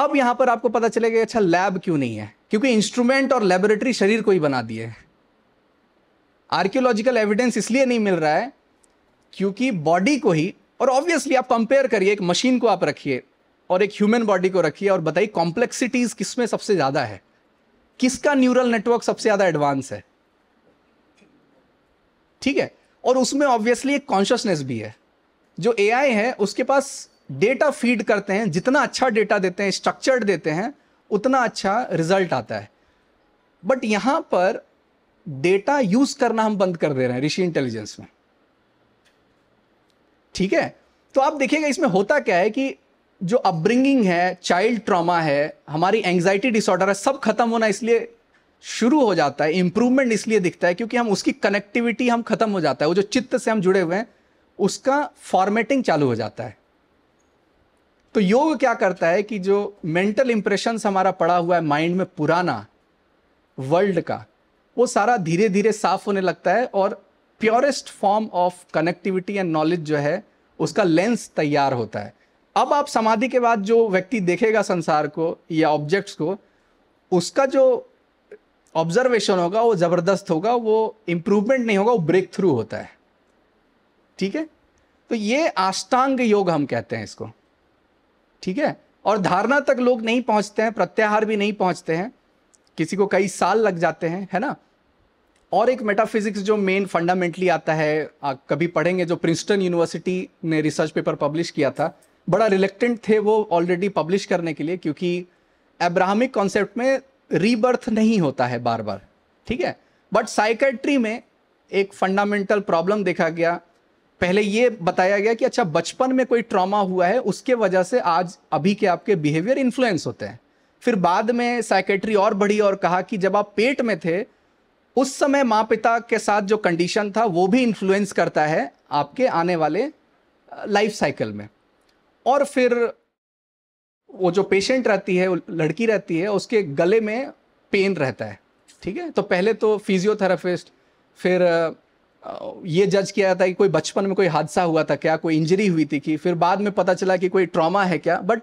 अब यहां पर आपको पता चलेगा अच्छा लैब क्यों नहीं है क्योंकि इंस्ट्रूमेंट और लेबोरेटरी शरीर को ही बना दिए हैं आर्कियोलॉजिकल एविडेंस इसलिए नहीं मिल रहा है क्योंकि बॉडी को ही और ऑब्वियसली आप कंपेयर करिए एक मशीन को आप रखिए और एक ह्यूमन बॉडी को रखिए और बताइए कॉम्प्लेक्सिटीज किसमें सबसे ज़्यादा है किसका न्यूरल नेटवर्क सबसे ज़्यादा एडवांस है ठीक है और उसमें ऑब्वियसली एक कॉन्शियसनेस भी है जो ए है उसके पास डेटा फीड करते हैं जितना अच्छा डेटा देते हैं स्ट्रक्चर्ड देते हैं उतना अच्छा रिजल्ट आता है बट यहां पर डेटा यूज करना हम बंद कर दे रहे हैं ऋषि इंटेलिजेंस में ठीक है तो आप देखिएगा इसमें होता क्या है कि जो अपब्रिंगिंग है चाइल्ड ट्रॉमा है हमारी एंग्जाइटी डिसऑर्डर है सब खत्म होना इसलिए शुरू हो जाता है इंप्रूवमेंट इसलिए दिखता है क्योंकि हम उसकी कनेक्टिविटी हम खत्म हो जाता है वो जो चित्त से हम जुड़े हुए हैं उसका फॉर्मेटिंग चालू हो जाता है तो योग क्या करता है कि जो मेंटल इंप्रेशन हमारा पड़ा हुआ है माइंड में पुराना वर्ल्ड का वो सारा धीरे धीरे साफ होने लगता है और purest form of connectivity and knowledge जो है उसका लेंस तैयार होता है अब आप समाधि के बाद जो व्यक्ति देखेगा संसार को या ऑब्जेक्ट्स को उसका जो ऑब्जर्वेशन होगा वो ज़बरदस्त होगा वो इम्प्रूवमेंट नहीं होगा वो ब्रेक थ्रू होता है ठीक है तो ये आष्टांग योग हम कहते हैं इसको ठीक है और धारणा तक लोग नहीं पहुंचते हैं प्रत्याहार भी नहीं पहुंचते हैं किसी को कई साल लग जाते हैं है ना और एक मेटाफिजिक्स जो मेन फंडामेंटली आता है आ, कभी पढ़ेंगे जो प्रिंसटन यूनिवर्सिटी ने रिसर्च पेपर पब्लिश किया था बड़ा रिलेक्टेंट थे वो ऑलरेडी पब्लिश करने के लिए क्योंकि एब्राहमिक कॉन्सेप्ट में रीबर्थ नहीं होता है बार बार ठीक है बट साइकेट्री में एक फंडामेंटल प्रॉब्लम देखा गया पहले ये बताया गया कि अच्छा बचपन में कोई ट्रॉमा हुआ है उसके वजह से आज अभी के आपके बिहेवियर इन्फ्लुएंस होते हैं फिर बाद में साइकेट्री और बढ़ी और कहा कि जब आप पेट में थे उस समय माँ पिता के साथ जो कंडीशन था वो भी इन्फ्लुएंस करता है आपके आने वाले लाइफ साइकिल में और फिर वो जो पेशेंट रहती है लड़की रहती है उसके गले में पेन रहता है ठीक है तो पहले तो फिजियोथेरापिस्ट फिर ये जज किया था कि कोई बचपन में कोई हादसा हुआ था क्या कोई इंजरी हुई थी कि फिर बाद में पता चला कि कोई ट्रॉमा है क्या बट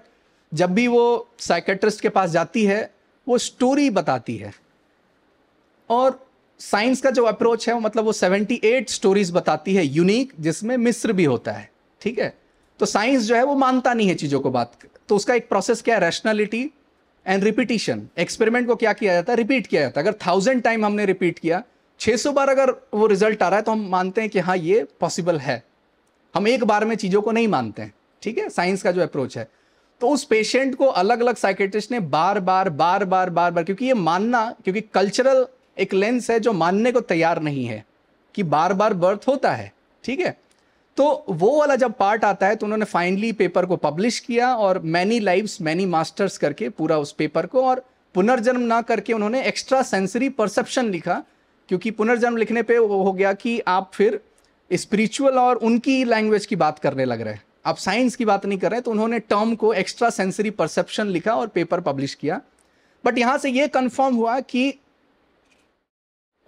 जब भी वो साइकेट्रिस्ट के पास जाती है वो स्टोरी बताती है और साइंस का जो अप्रोच है वो मतलब वो 78 स्टोरीज बताती है यूनिक जिसमें मिस्र भी होता है ठीक है तो साइंस जो है वो मानता नहीं है चीज़ों को बात कर तो उसका एक प्रोसेस क्या है रैशनैलिटी एंड रिपीटिशन एक्सपेरिमेंट को क्या किया जाता है रिपीट किया जाता है अगर थाउजेंड टाइम हमने रिपीट किया सौ बार अगर वो रिजल्ट आ रहा है तो हम मानते हैं कि हाँ ये पॉसिबल है हम एक बार में चीज़ों को नहीं मानते हैं ठीक है साइंस का जो अप्रोच है तो उस पेशेंट को अलग अलग साइकेट्रिस्ट ने बार बार बार बार बार बार क्योंकि ये मानना क्योंकि कल्चरल एक लेंस है जो मानने को तैयार नहीं है कि बार बार बर्थ होता है ठीक है तो वो वाला जब पार्ट आता है तो उन्होंने फाइनली पेपर को पब्लिश किया और मैनी लाइव्स मैनी मास्टर्स करके पूरा उस पेपर को और पुनर्जन्म ना करके उन्होंने एक्स्ट्रा सेंसरी परसेप्शन लिखा क्योंकि पुनर्जन्म लिखने पे वो हो गया कि आप फिर स्पिरिचुअल और उनकी लैंग्वेज की बात करने लग रहे हैं आप साइंस की बात नहीं कर रहे तो उन्होंने टर्म को एक्स्ट्रा सेंसरी परसेप्शन लिखा और पेपर पब्लिश किया बट यहाँ से ये कन्फर्म हुआ कि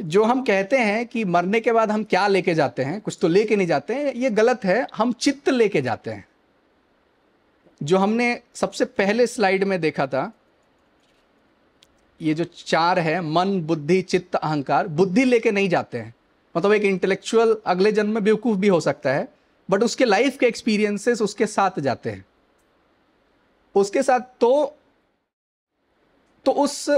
जो हम कहते हैं कि मरने के बाद हम क्या लेके जाते हैं कुछ तो लेके नहीं जाते हैं ये गलत है हम चित्त लेके जाते हैं जो हमने सबसे पहले स्लाइड में देखा था ये जो चार है मन बुद्धि चित्त अहंकार बुद्धि लेके नहीं जाते हैं मतलब एक इंटेलेक्चुअल अगले जन्म में बेवकूफ़ भी हो सकता है बट उसके लाइफ के एक्सपीरियंसेस उसके साथ जाते हैं उसके साथ तो तो उस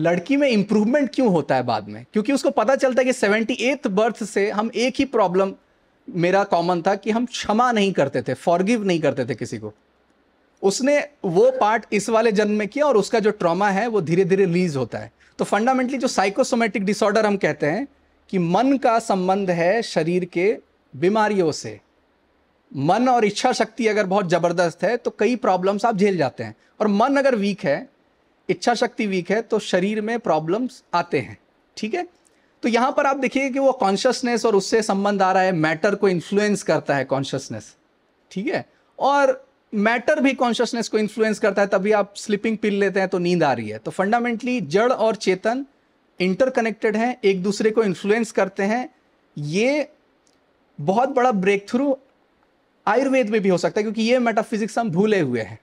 लड़की में इम्प्रूवमेंट क्यों होता है बाद में क्योंकि उसको पता चलता है कि सेवेंटी एथ बर्थ से हम एक ही प्रॉब्लम मेरा कॉमन था कि हम क्षमा नहीं करते थे फॉरगिव नहीं करते थे किसी को उसने वो पार्ट इस वाले जन्म में किया और उसका जो ट्रॉमा है वो धीरे धीरे रिलीज होता है तो फंडामेंटली जो साइकोसोमेटिक डिसऑर्डर हम कहते हैं कि मन का संबंध है शरीर के बीमारियों से मन और इच्छा शक्ति अगर बहुत ज़बरदस्त है तो कई प्रॉब्लम्स आप झेल जाते हैं और मन अगर वीक है इच्छा शक्ति वीक है तो शरीर में प्रॉब्लम्स आते हैं ठीक है तो यहां पर आप देखिए कि वो कॉन्शियसनेस और उससे संबंध आ रहा है मैटर को इन्फ्लुएंस करता है कॉन्शियसनेस ठीक है और मैटर भी कॉन्शियसनेस को इन्फ्लुएंस करता है तभी आप स्लीपिंग पिल लेते हैं तो नींद आ रही है तो फंडामेंटली जड़ और चेतन इंटरकनेक्टेड हैं एक दूसरे को इन्फ्लुएंस करते हैं ये बहुत बड़ा ब्रेक थ्रू आयुर्वेद में भी हो सकता है क्योंकि ये मेटाफिजिक्स हम भूले हुए हैं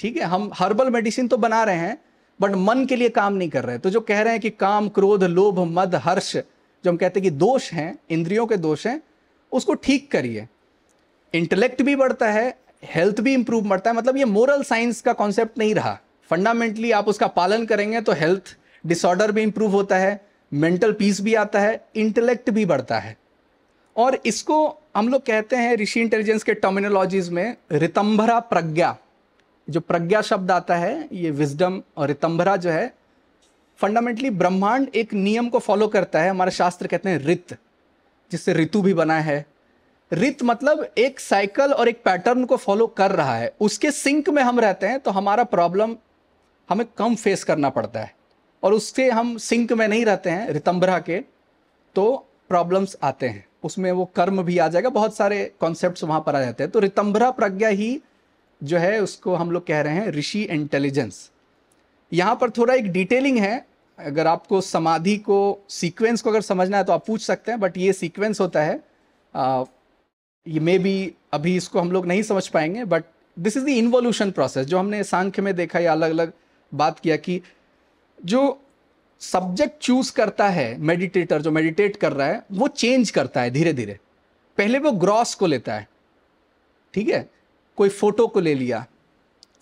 ठीक है हम हर्बल मेडिसिन तो बना रहे हैं बट मन के लिए काम नहीं कर रहे तो जो कह रहे हैं कि काम क्रोध लोभ मद हर्ष जो हम कहते हैं कि दोष हैं इंद्रियों के दोष हैं उसको ठीक करिए इंटेलेक्ट भी बढ़ता है हेल्थ भी इंप्रूव बढ़ता है मतलब ये मोरल साइंस का कॉन्सेप्ट नहीं रहा फंडामेंटली आप उसका पालन करेंगे तो हेल्थ डिसऑर्डर भी इंप्रूव होता है मेंटल पीस भी आता है इंटेलेक्ट भी बढ़ता है और इसको हम लोग कहते हैं ऋषि इंटेलिजेंस के टर्मिनोलॉजीज में रितंभरा प्रज्ञा जो प्रज्ञा शब्द आता है ये विजडम और रितंभरा जो है फंडामेंटली ब्रह्मांड एक नियम को फॉलो करता है हमारे शास्त्र कहते हैं रित जिससे ऋतु भी बना है रित मतलब एक साइकिल और एक पैटर्न को फॉलो कर रहा है उसके सिंक में हम रहते हैं तो हमारा प्रॉब्लम हमें कम फेस करना पड़ता है और उससे हम सिंक में नहीं रहते हैं रितंभरा के तो प्रॉब्लम्स आते हैं उसमें वो कर्म भी आ जाएगा बहुत सारे कॉन्सेप्ट वहाँ पर आ जाते हैं तो रितंभरा प्रज्ञा ही जो है उसको हम लोग कह रहे हैं ऋषि इंटेलिजेंस यहाँ पर थोड़ा एक डिटेलिंग है अगर आपको समाधि को सीक्वेंस को अगर समझना है तो आप पूछ सकते हैं बट ये सीक्वेंस होता है आ, ये मे बी अभी इसको हम लोग नहीं समझ पाएंगे but this is the involution process जो हमने सांख्य में देखा या अलग अलग बात किया कि जो सब्जेक्ट चूज करता है मेडिटेटर जो मेडिटेट कर रहा है वो चेंज करता है धीरे धीरे पहले वो ग्रॉस को लेता है ठीक है कोई फ़ोटो को ले लिया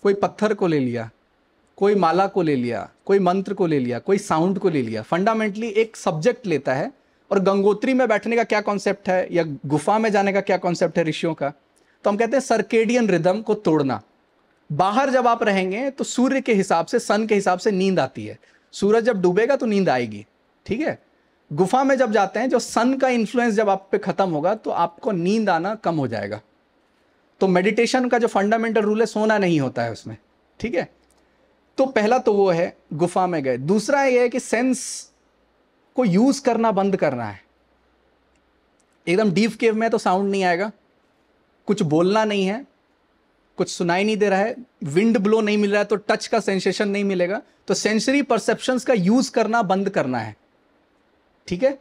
कोई पत्थर को ले लिया कोई माला को ले लिया कोई मंत्र को ले लिया कोई साउंड को ले लिया फंडामेंटली एक सब्जेक्ट लेता है और गंगोत्री में बैठने का क्या कॉन्सेप्ट है या गुफा में जाने का क्या कॉन्सेप्ट है ऋषियों का तो हम कहते हैं सर्केडियन रिदम को तोड़ना बाहर जब आप रहेंगे तो सूर्य के हिसाब से सन के हिसाब से नींद आती है सूरज जब डूबेगा तो नींद आएगी ठीक है गुफा में जब जाते हैं जो सन का इन्फ्लुएंस जब आप पे ख़त्म होगा तो आपको नींद आना कम हो जाएगा तो मेडिटेशन का जो फंडामेंटल रूल है सोना नहीं होता है उसमें ठीक है तो पहला तो वो है गुफा में गए दूसरा ये है कि सेंस को यूज करना बंद करना है एकदम डीप केव में तो साउंड नहीं आएगा कुछ बोलना नहीं है कुछ सुनाई नहीं दे रहा है विंड ब्लो नहीं मिल रहा है तो टच का सेंसेशन नहीं मिलेगा तो सेंसरी परसेप्शंस का यूज करना बंद करना है ठीक है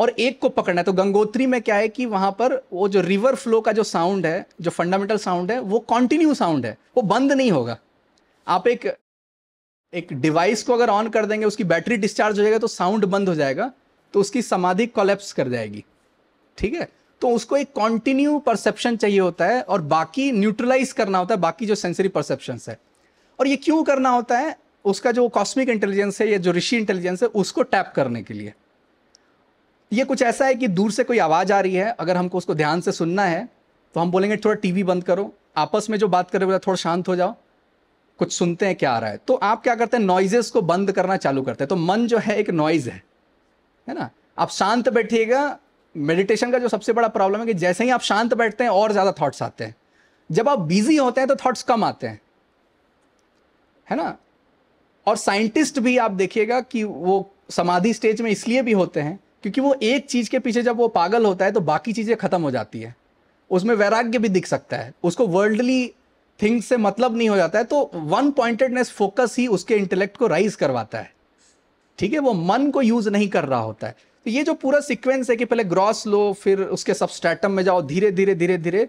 और एक को पकड़ना है तो गंगोत्री में क्या है कि वहां पर वो जो रिवर फ्लो का जो साउंड है जो फंडामेंटल साउंड है वो कॉन्टिन्यू साउंड है वो बंद नहीं होगा आप एक एक डिवाइस को अगर ऑन कर देंगे उसकी बैटरी डिस्चार्ज हो जाएगा तो साउंड बंद हो जाएगा तो उसकी समाधि कोलेप्स कर जाएगी ठीक है तो उसको एक कॉन्टिन्यू परसेप्शन चाहिए होता है और बाकी न्यूट्रलाइज करना होता है बाकी जो सेंसरी परसेप्शन है और ये क्यों करना होता है उसका जो कॉस्मिक इंटेलिजेंस है या जो ऋषि इंटेलिजेंस है उसको टैप करने के लिए ये कुछ ऐसा है कि दूर से कोई आवाज़ आ रही है अगर हमको उसको ध्यान से सुनना है तो हम बोलेंगे थोड़ा टीवी बंद करो आपस में जो बात कर रहे हो थोड़ा शांत हो जाओ कुछ सुनते हैं क्या आ रहा है तो आप क्या करते हैं नॉइजेस को बंद करना चालू करते हैं तो मन जो है एक नॉइज है है ना आप शांत बैठिएगा मेडिटेशन का जो सबसे बड़ा प्रॉब्लम है कि जैसे ही आप शांत बैठते हैं और ज़्यादा थॉट्स आते हैं जब आप बिजी होते हैं तो थॉट्स कम आते हैं है ना और साइंटिस्ट भी आप देखिएगा कि वो समाधि स्टेज में इसलिए भी होते हैं क्योंकि वो एक चीज के पीछे जब वो पागल होता है तो बाकी चीजें खत्म हो जाती है उसमें वैराग्य भी दिख सकता है उसको वर्ल्डली थिंग्स से मतलब नहीं हो जाता है तो वन पॉइंटेडनेस फोकस ही उसके इंटेलेक्ट को राइज करवाता है ठीक है वो मन को यूज नहीं कर रहा होता है तो ये जो पूरा सिक्वेंस है कि पहले ग्रॉस लो फिर उसके सबस्टैटम में जाओ धीरे धीरे धीरे धीरे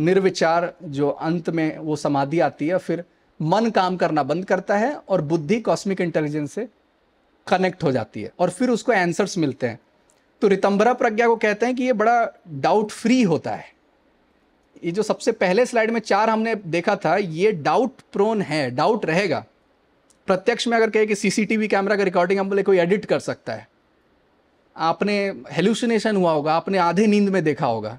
निर्विचार जो अंत में वो समाधि आती है फिर मन काम करना बंद करता है और बुद्धि कॉस्मिक इंटेलिजेंस से कनेक्ट हो जाती है और फिर उसको आंसर्स मिलते हैं तो रितंबरा प्रज्ञा को कहते हैं कि ये बड़ा डाउट फ्री होता है ये जो सबसे पहले स्लाइड में चार हमने देखा था ये डाउट प्रोन है डाउट रहेगा प्रत्यक्ष में अगर कहे कि सीसीटीवी कैमरा का रिकॉर्डिंग हम बोले कोई एडिट कर सकता है आपने हेल्यूसिनेशन हुआ होगा आपने आधे नींद में देखा होगा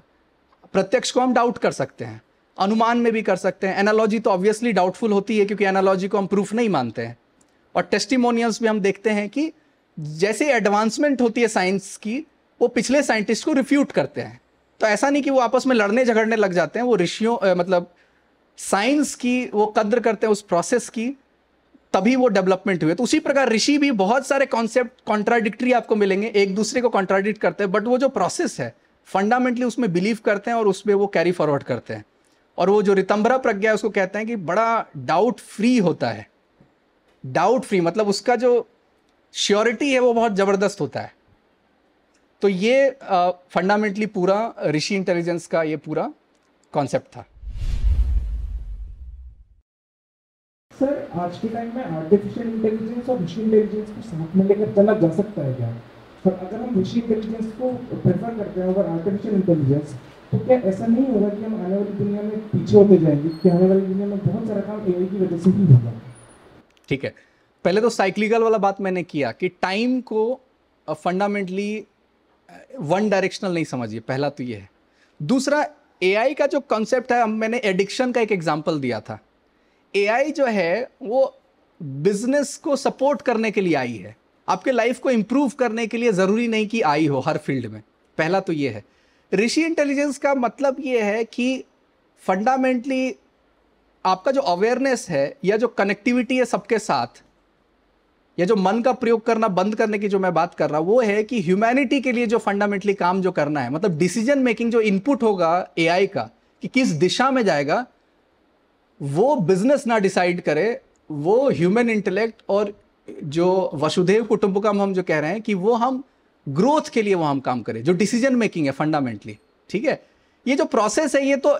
प्रत्यक्ष को हम डाउट कर सकते हैं अनुमान में भी कर सकते हैं एनालॉजी तो ऑब्वियसली डाउटफुल होती है क्योंकि एनालॉजी को हम प्रूफ नहीं मानते हैं और टेस्टिमोनियल्स भी हम देखते हैं कि जैसे एडवांसमेंट होती है साइंस की वो पिछले साइंटिस्ट को रिफ्यूट करते हैं तो ऐसा नहीं कि वो आपस में लड़ने झगड़ने लग जाते हैं वो ऋषियों मतलब साइंस की वो कद्र करते हैं उस प्रोसेस की तभी वो डेवलपमेंट हुए तो उसी प्रकार ऋषि भी बहुत सारे कॉन्सेप्ट कॉन्ट्राडिक्टरी आपको मिलेंगे एक दूसरे को कॉन्ट्राडिक्ट करते हैं बट वो जो प्रोसेस है फंडामेंटली उसमें बिलीव करते हैं और उसमें वो कैरी फॉरवर्ड करते हैं और वो जो रितंबरा प्रज्ञा है उसको कहते हैं कि बड़ा डाउट फ्री होता है डाउट फ्री मतलब उसका जो श्योरिटी है वो बहुत ज़बरदस्त होता है तो ये फंडामेंटली पूरा ऋषि इंटेलिजेंस का ये पूरा कॉन्सेप्ट था सर आज के टाइम में आर्टिफिशियल इंटेलिजेंस और मशीन इंटेलिजेंस को साथ में लेकर चला जा सकता है क्या पर अगर हम मशीन इंटेलिजेंस को प्रेफर करते हैं अगर आर्टिफिशियल इंटेलिजेंस तो क्या ऐसा नहीं होगा कि हम आने वाली दुनिया में पीछे होते जाएंगे कि आने वाली दुनिया में बहुत सारा काम की वजह से ही होगा ठीक है पहले तो साइक्लिकल वाला बात मैंने किया कि टाइम को फंडामेंटली वन डायरेक्शनल नहीं समझिए पहला तो ये है दूसरा ए का जो कॉन्सेप्ट है मैंने एडिक्शन का एक एग्जाम्पल दिया था ए जो है वो बिजनेस को सपोर्ट करने के लिए आई है आपके लाइफ को इम्प्रूव करने के लिए ज़रूरी नहीं कि आई हो हर फील्ड में पहला तो ये है ऋषि इंटेलिजेंस का मतलब ये है कि फंडामेंटली आपका जो अवेयरनेस है या जो कनेक्टिविटी है सबके साथ या जो मन का प्रयोग करना बंद करने की जो मैं बात कर रहा हूं वो है कि ह्यूमैनिटी के लिए जो फंडामेंटली काम जो करना है मतलब डिसीजन मेकिंग जो इनपुट होगा एआई का कि किस दिशा में जाएगा वो बिजनेस ना डिसाइड करे वो ह्यूमन इंटेलेक्ट और जो वसुधैव कुटुंबकम हम जो कह रहे हैं कि वो हम ग्रोथ के लिए वो हम काम करें जो डिसीजन मेकिंग है फंडामेंटली ठीक है ये जो प्रोसेस है ये तो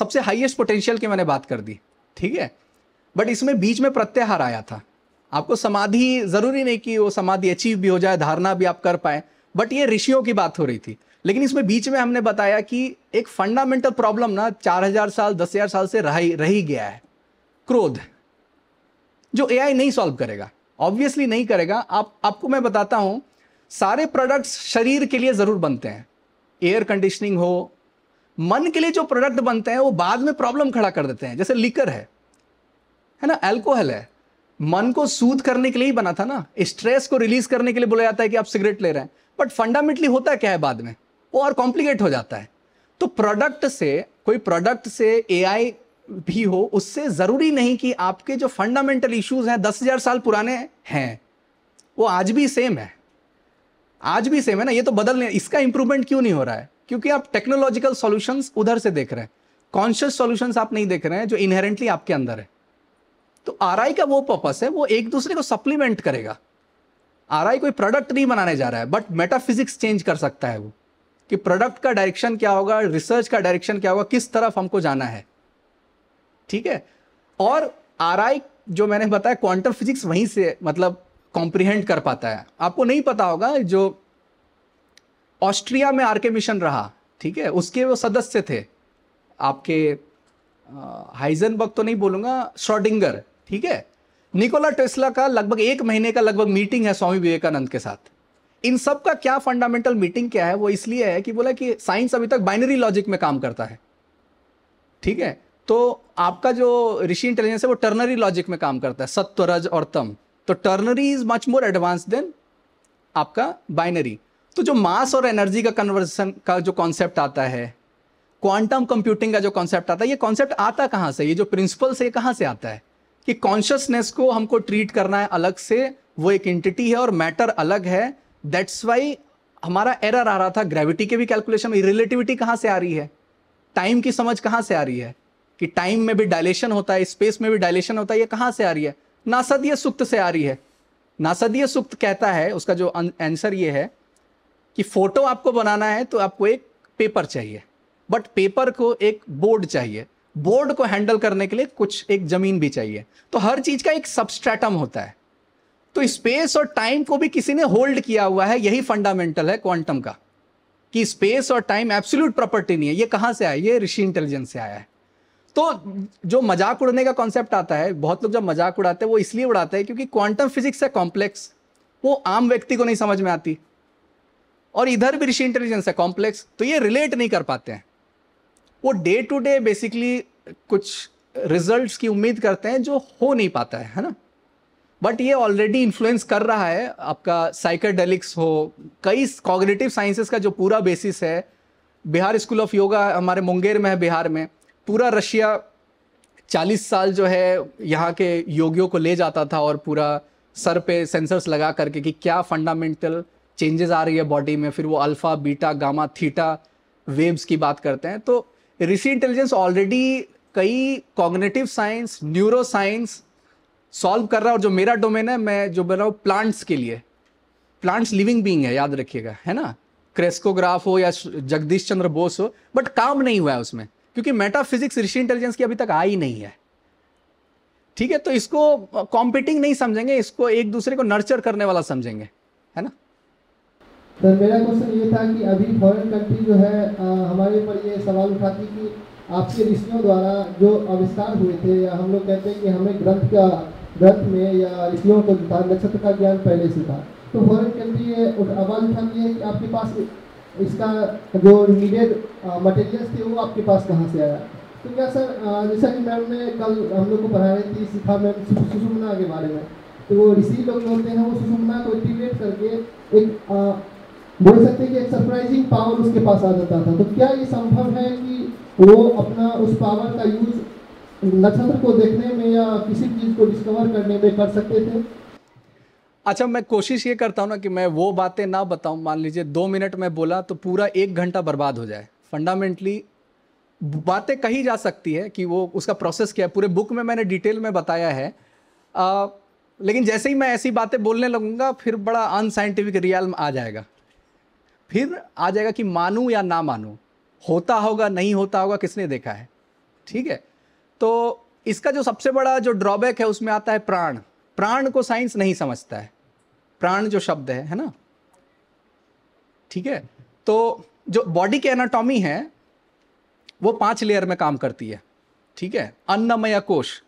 सबसे हाईएस्ट पोटेंशियल की मैंने बात कर दी ठीक है बट इसमें बीच में प्रत्याहार आया था आपको समाधि जरूरी नहीं कि वो समाधि अचीव भी हो जाए धारणा भी आप कर पाए बट ये ऋषियों की बात हो रही थी लेकिन इसमें बीच में हमने बताया कि एक फंडामेंटल प्रॉब्लम ना चार हजार साल दस हजार साल से रह रही गया है क्रोध जो एआई नहीं सॉल्व करेगा ऑब्वियसली नहीं करेगा आप आपको मैं बताता हूं सारे प्रोडक्ट्स शरीर के लिए ज़रूर बनते हैं एयर कंडीशनिंग हो मन के लिए जो प्रोडक्ट बनते हैं वो बाद में प्रॉब्लम खड़ा कर देते हैं जैसे लिकर है है ना एल्कोहल है मन को सूद करने के लिए ही बना था ना स्ट्रेस को रिलीज करने के लिए बोला जाता है कि आप सिगरेट ले रहे हैं बट फंडामेंटली होता क्या है बाद में वो और कॉम्प्लिकेट हो जाता है तो प्रोडक्ट से कोई प्रोडक्ट से ए भी हो उससे ज़रूरी नहीं कि आपके जो फंडामेंटल इश्यूज हैं दस हज़ार साल पुराने हैं वो आज भी सेम है आज भी सेम है ना ये तो बदल नहीं इसका इंप्रूवमेंट क्यों नहीं हो रहा है क्योंकि आप टेक्नोलॉजिकल सॉल्यूशंस उधर से देख रहे हैं कॉन्शियस सॉल्यूशंस आप नहीं देख रहे हैं जो इनहेरेंटली आपके अंदर है तो आर का वो पर्पस है वो एक दूसरे को सप्लीमेंट करेगा आर कोई प्रोडक्ट नहीं बनाने जा रहा है बट मेटाफिजिक्स चेंज कर सकता है वो कि प्रोडक्ट का डायरेक्शन क्या होगा रिसर्च का डायरेक्शन क्या होगा किस तरफ हमको जाना है ठीक है और आर जो मैंने बताया क्वांटम फिजिक्स वहीं से मतलब कॉम्प्रिहेंड कर पाता है आपको नहीं पता होगा जो ऑस्ट्रिया में आर के मिशन रहा ठीक है उसके वो सदस्य थे आपके हाइजनबर्ग तो नहीं बोलूंगा श्रॉडिंगर ठीक है निकोला टेस्ला का लगभग एक महीने का लगभग मीटिंग है स्वामी विवेकानंद के साथ इन सब का क्या फंडामेंटल मीटिंग क्या है वो इसलिए है कि बोला कि साइंस अभी तक बाइनरी लॉजिक में काम करता है ठीक है तो आपका जो ऋषि इंटेलिजेंस है वो टर्नरी लॉजिक में काम करता है सत्वरज और तम तो ternary is much more advance than आपका बाइनरी तो जो मास और एनर्जी का कन्वर्सन का जो कॉन्सेप्ट आता है क्वांटम कंप्यूटिंग का जो कॉन्सेप्ट आता है ये कॉन्सेप्ट आता कहाँ से ये जो प्रिंसिपल से कहाँ से आता है कि कॉन्शियसनेस को हमको ट्रीट करना है अलग से वो एक इंटिटी है और मैटर अलग है दैट्स वाई हमारा एरर आ रहा था ग्रेविटी के भी कैलकुलेशन में रिलेटिविटी कहाँ से आ रही है टाइम की समझ कहाँ से आ रही है कि टाइम में भी डायलेशन होता है स्पेस में भी डायलेशन होता है ये कहाँ से आ रही है नासदीय सुक्त से आ रही है नासदीय सुक्त कहता है उसका जो आंसर ये है कि फोटो आपको बनाना है तो आपको एक पेपर चाहिए बट पेपर को एक बोर्ड चाहिए बोर्ड को हैंडल करने के लिए कुछ एक जमीन भी चाहिए तो हर चीज का एक सबस्ट्रेटम होता है तो स्पेस और टाइम को भी किसी ने होल्ड किया हुआ है यही फंडामेंटल है क्वांटम का कि स्पेस और टाइम एब्सोल्यूट प्रॉपर्टी नहीं है ये कहां से आया ये ऋषि इंटेलिजेंस से आया है तो जो मजाक उड़ने का कॉन्सेप्ट आता है बहुत लोग जब मजाक उड़ाते हैं वो इसलिए उड़ाते हैं क्योंकि क्वांटम फिजिक्स है कॉम्प्लेक्स वो आम व्यक्ति को नहीं समझ में आती और इधर भी ऋषि इंटेलिजेंस है कॉम्प्लेक्स तो ये रिलेट नहीं कर पाते हैं वो डे टू डे बेसिकली कुछ रिजल्ट्स की उम्मीद करते हैं जो हो नहीं पाता है है ना बट ये ऑलरेडी इन्फ्लुएंस कर रहा है आपका साइकेडेलिक्स हो कई कॉग्रेटिव साइंसेस का जो पूरा बेसिस है बिहार स्कूल ऑफ योगा हमारे मुंगेर में है बिहार में पूरा रशिया चालीस साल जो है यहाँ के योगियों को ले जाता था और पूरा सर पे सेंसर्स लगा करके कि क्या फंडामेंटल चेंजेस आ रही है बॉडी में फिर वो alpha beta gamma theta waves की बात करते हैं तो ऋषि इंटेलिजेंस ऑलरेडी कई cognitive science neuro science solve कर रहा है और जो मेरा डोमेन है मैं जो बना रहा हूँ प्लांट्स के लिए प्लांट्स लिविंग बींग है याद रखिएगा है ना क्रेस्कोग्राफ हो या जगदीश चंद्र बोस हो बट काम नहीं हुआ है उसमें क्योंकि मेटाफिजिक्स ऋषि इंटेलिजेंस की अभी तक आई नहीं है ठीक है तो इसको कॉम्पिटिंग नहीं समझेंगे इसको एक दूसरे को नर्चर करने वाला समझेंगे है ना सर तो मेरा क्वेश्चन ये था कि अभी फॉरेन कंट्री जो है आ, हमारे ऊपर ये सवाल उठाती कि आपके ऋषियों द्वारा जो आविष्कार हुए थे या हम लोग कहते हैं कि हमें ग्रंथ का ग्रंथ में या ऋषियों को था नक्षत्र का ज्ञान पहले से था तो फॉरेन कंट्री ये आवाज़ उठाती है कि आपके पास इसका जो नीडेड मटेरियल्स थे वो आपके पास कहाँ से आया तो क्या सर जैसा कि मैम ने कल हम लोग को पढ़ा रही थी सिखा मैम सुषुमना के बारे में तो वो ऋषि लोग बोलते हैं वो सुषुमना को एक्टिवेट करके एक बोल सकते हैं कि एक सरप्राइजिंग पावर उसके पास आ जाता था तो क्या ये संभव है कि वो अपना उस पावर का यूज नक्षत्र को देखने में या किसी चीज़ को डिस्कवर करने में कर सकते थे अच्छा मैं कोशिश ये करता हूँ ना कि मैं वो बातें ना बताऊँ मान लीजिए दो मिनट में बोला तो पूरा एक घंटा बर्बाद हो जाए फंडामेंटली बातें कही जा सकती है कि वो उसका प्रोसेस क्या है पूरे बुक में मैंने डिटेल में बताया है आ, लेकिन जैसे ही मैं ऐसी बातें बोलने लगूंगा फिर बड़ा अनसाइंटिफिक रियल आ जाएगा फिर आ जाएगा कि मानू या ना मानू होता होगा नहीं होता होगा किसने देखा है ठीक है तो इसका जो सबसे बड़ा जो ड्रॉबैक है उसमें आता है प्राण प्राण को साइंस नहीं समझता है प्राण जो शब्द है है ना ठीक है तो जो बॉडी की एनाटॉमी है वो पांच लेयर में काम करती है ठीक है अन्नमय कोश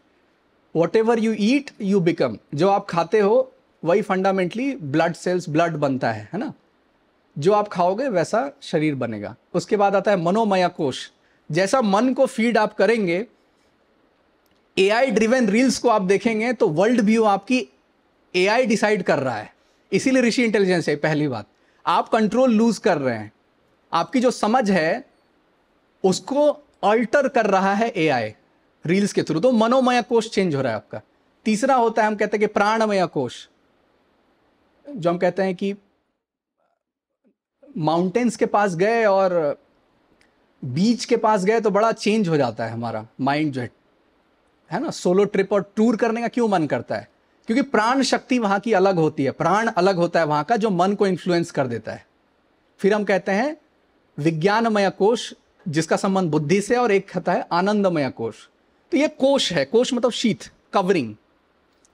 whatever you eat you become जो आप खाते हो वही फंडामेंटली ब्लड सेल्स ब्लड बनता है है ना जो आप खाओगे वैसा शरीर बनेगा उसके बाद आता है मनोमय कोश जैसा मन को फीड आप करेंगे ए आई ड्रिवेन रील्स को आप देखेंगे तो वर्ल्ड व्यू आपकी ए आई डिसाइड कर रहा है इसीलिए ऋषि इंटेलिजेंस है पहली बात आप कंट्रोल लूज कर रहे हैं आपकी जो समझ है उसको अल्टर कर रहा है ए आई रील्स के थ्रू तो मनोमय कोश चेंज हो रहा है आपका तीसरा होता है हम कहते हैं कि प्राणमय कोश जो हम कहते हैं कि माउंटेन्स के पास गए और बीच के पास गए तो बड़ा चेंज हो जाता है हमारा माइंड जो है है ना सोलो ट्रिप और टूर करने का क्यों मन करता है क्योंकि प्राण शक्ति वहां की अलग होती है प्राण अलग होता है वहां का जो मन को इन्फ्लुएंस कर देता है फिर हम कहते हैं विज्ञानमय कोश जिसका संबंध बुद्धि से और एक कहता है आनंदमय कोश तो ये कोश है कोश मतलब शीत कवरिंग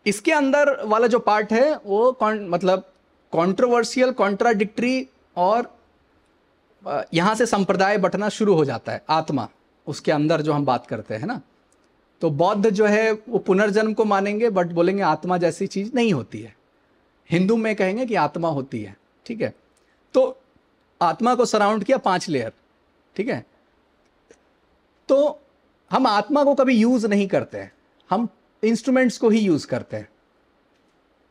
इसके अंदर वाला जो पार्ट है वो कौन मतलब कॉन्ट्रोवर्सियल कॉन्ट्राडिक्ट्री और यहां से संप्रदाय बटना शुरू हो जाता है आत्मा उसके अंदर जो हम बात करते हैं ना तो बौद्ध जो है वो पुनर्जन्म को मानेंगे बट बोलेंगे आत्मा जैसी चीज़ नहीं होती है हिंदू में कहेंगे कि आत्मा होती है ठीक है तो आत्मा को सराउंड किया पांच लेयर ठीक है तो हम आत्मा को कभी यूज़ नहीं करते हैं हम इंस्ट्रूमेंट्स को ही यूज़ करते हैं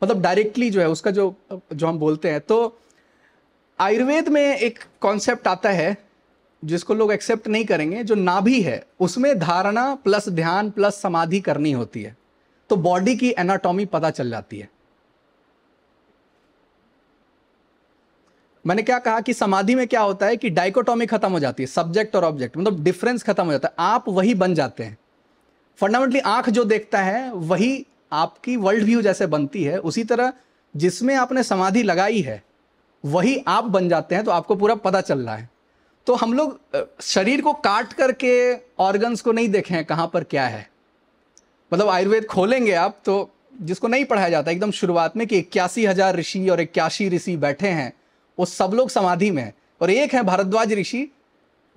मतलब डायरेक्टली जो है उसका जो जो हम बोलते हैं तो आयुर्वेद में एक कॉन्सेप्ट आता है जिसको लोग एक्सेप्ट नहीं करेंगे जो नाभि है उसमें धारणा प्लस ध्यान प्लस समाधि करनी होती है तो बॉडी की एनाटॉमी पता चल जाती है मैंने क्या कहा कि समाधि में क्या होता है कि डाइकोटॉमी खत्म हो जाती है सब्जेक्ट और ऑब्जेक्ट मतलब डिफरेंस खत्म हो जाता है आप वही बन जाते हैं फंडामेंटली आंख जो देखता है वही आपकी वर्ल्ड व्यू जैसे बनती है उसी तरह जिसमें आपने समाधि लगाई है वही आप बन जाते हैं तो आपको पूरा पता चल रहा है तो हम लोग शरीर को काट करके ऑर्गन्स को नहीं देखे हैं कहाँ पर क्या है मतलब आयुर्वेद खोलेंगे आप तो जिसको नहीं पढ़ाया जाता एकदम शुरुआत में कि इक्यासी हजार ऋषि और इक्यासी ऋषि बैठे हैं वो सब लोग समाधि में हैं और एक है भारद्वाज ऋषि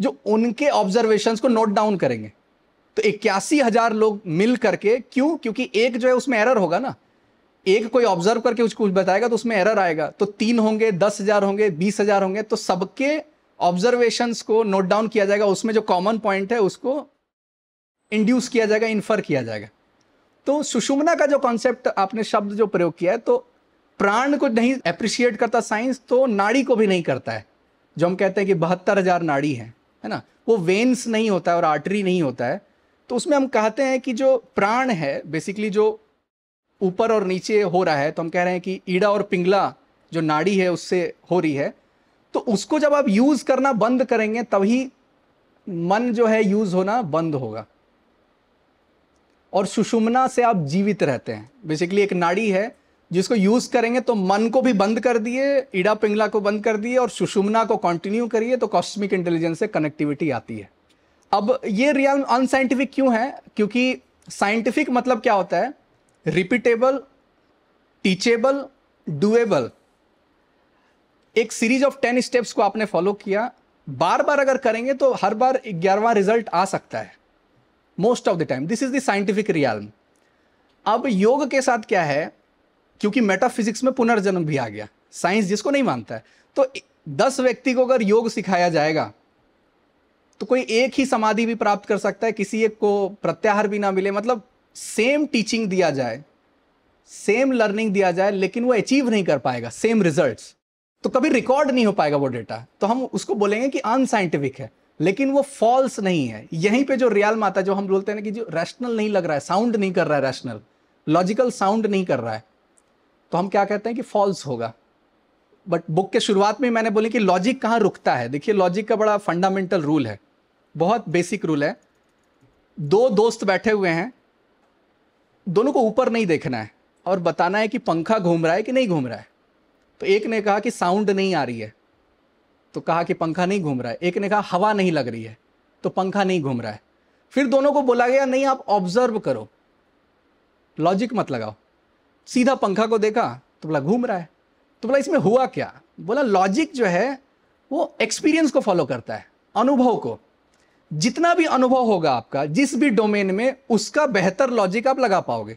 जो उनके ऑब्जर्वेशंस को नोट डाउन करेंगे तो इक्यासी हजार लोग मिल करके क्यों क्योंकि एक जो है उसमें एरर होगा ना एक कोई ऑब्जर्व करके कुछ कुछ बताएगा तो उसमें एरर आएगा तो तीन होंगे दस हजार होंगे बीस हजार होंगे तो सबके ऑब्जर्वेशंस को नोट डाउन किया जाएगा उसमें जो कॉमन पॉइंट है उसको इंड्यूस किया जाएगा इन्फर किया जाएगा तो सुषुमना का जो कॉन्सेप्ट आपने शब्द जो प्रयोग किया है तो प्राण को नहीं अप्रिशिएट करता साइंस तो नाड़ी को भी नहीं करता है जो हम कहते हैं कि बहत्तर हजार नाड़ी है है ना वो वेन्स नहीं होता है और आर्टरी नहीं होता है तो उसमें हम कहते हैं कि जो प्राण है बेसिकली जो ऊपर और नीचे हो रहा है तो हम कह रहे हैं कि ईड़ा और पिंगला जो नाड़ी है उससे हो रही है तो उसको जब आप यूज़ करना बंद करेंगे तभी मन जो है यूज़ होना बंद होगा और सुषुमना से आप जीवित रहते हैं बेसिकली एक नाड़ी है जिसको यूज़ करेंगे तो मन को भी बंद कर दिए ईड़ा पिंगला को बंद कर दिए और सुषुमना को कंटिन्यू करिए तो कॉस्मिक इंटेलिजेंस से कनेक्टिविटी आती है अब ये रियल अनसाइंटिफिक क्यों है क्योंकि साइंटिफिक मतलब क्या होता है रिपीटेबल टीचेबल डुएबल एक सीरीज ऑफ टेन स्टेप्स को आपने फॉलो किया बार बार अगर करेंगे तो हर बार ग्यारहवा रिजल्ट आ सकता है most of the time this is the scientific real अब योग के साथ क्या है क्योंकि मेटाफिजिक्स में पुनर्जन्म भी आ गया साइंस जिसको नहीं मानता है तो दस व्यक्ति को अगर योग सिखाया जाएगा तो कोई एक ही समाधि भी प्राप्त कर सकता है किसी एक को प्रत्याहार भी ना मिले मतलब सेम टीचिंग दिया जाए सेम लर्निंग दिया जाए लेकिन वो अचीव नहीं कर पाएगा सेम रिजल्ट तो कभी रिकॉर्ड नहीं हो पाएगा वो डेटा तो हम उसको बोलेंगे कि अनसाइंटिफिक है लेकिन वो फॉल्स नहीं है यहीं पे जो रियल माता जो हम बोलते हैं ना कि जो रैशनल नहीं लग रहा है साउंड नहीं कर रहा है रैशनल लॉजिकल साउंड नहीं कर रहा है तो हम क्या कहते हैं कि फॉल्स होगा बट बुक के शुरुआत में मैंने बोली कि लॉजिक कहाँ रुकता है देखिए लॉजिक का बड़ा फंडामेंटल रूल है बहुत बेसिक रूल है दो दोस्त बैठे हुए हैं दोनों को ऊपर नहीं देखना है और बताना है कि पंखा घूम रहा है कि नहीं घूम रहा है तो एक ने कहा कि साउंड नहीं आ रही है तो कहा कि पंखा नहीं घूम रहा है एक ने कहा हवा नहीं लग रही है तो पंखा नहीं घूम रहा है फिर दोनों को बोला गया नहीं आप ऑब्जर्व करो लॉजिक मत लगाओ सीधा पंखा को देखा तो बोला घूम रहा है तो बोला इसमें हुआ क्या बोला लॉजिक जो है वो एक्सपीरियंस को फॉलो करता है अनुभव को जितना भी अनुभव होगा आपका जिस भी डोमेन में उसका बेहतर लॉजिक आप लगा पाओगे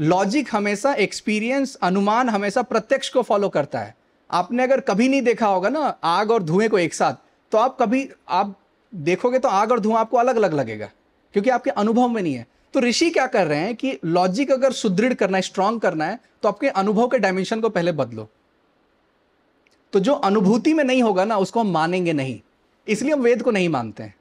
लॉजिक हमेशा एक्सपीरियंस अनुमान हमेशा प्रत्यक्ष को फॉलो करता है आपने अगर कभी नहीं देखा होगा ना आग और धुएं को एक साथ तो आप कभी आप देखोगे तो आग और धुआं आपको अलग अलग लगेगा क्योंकि आपके अनुभव में नहीं है तो ऋषि क्या कर रहे हैं कि लॉजिक अगर सुदृढ़ करना है स्ट्रांग करना है तो आपके अनुभव के डायमेंशन को पहले बदलो तो जो अनुभूति में नहीं होगा ना उसको हम मानेंगे नहीं इसलिए हम वेद को नहीं मानते हैं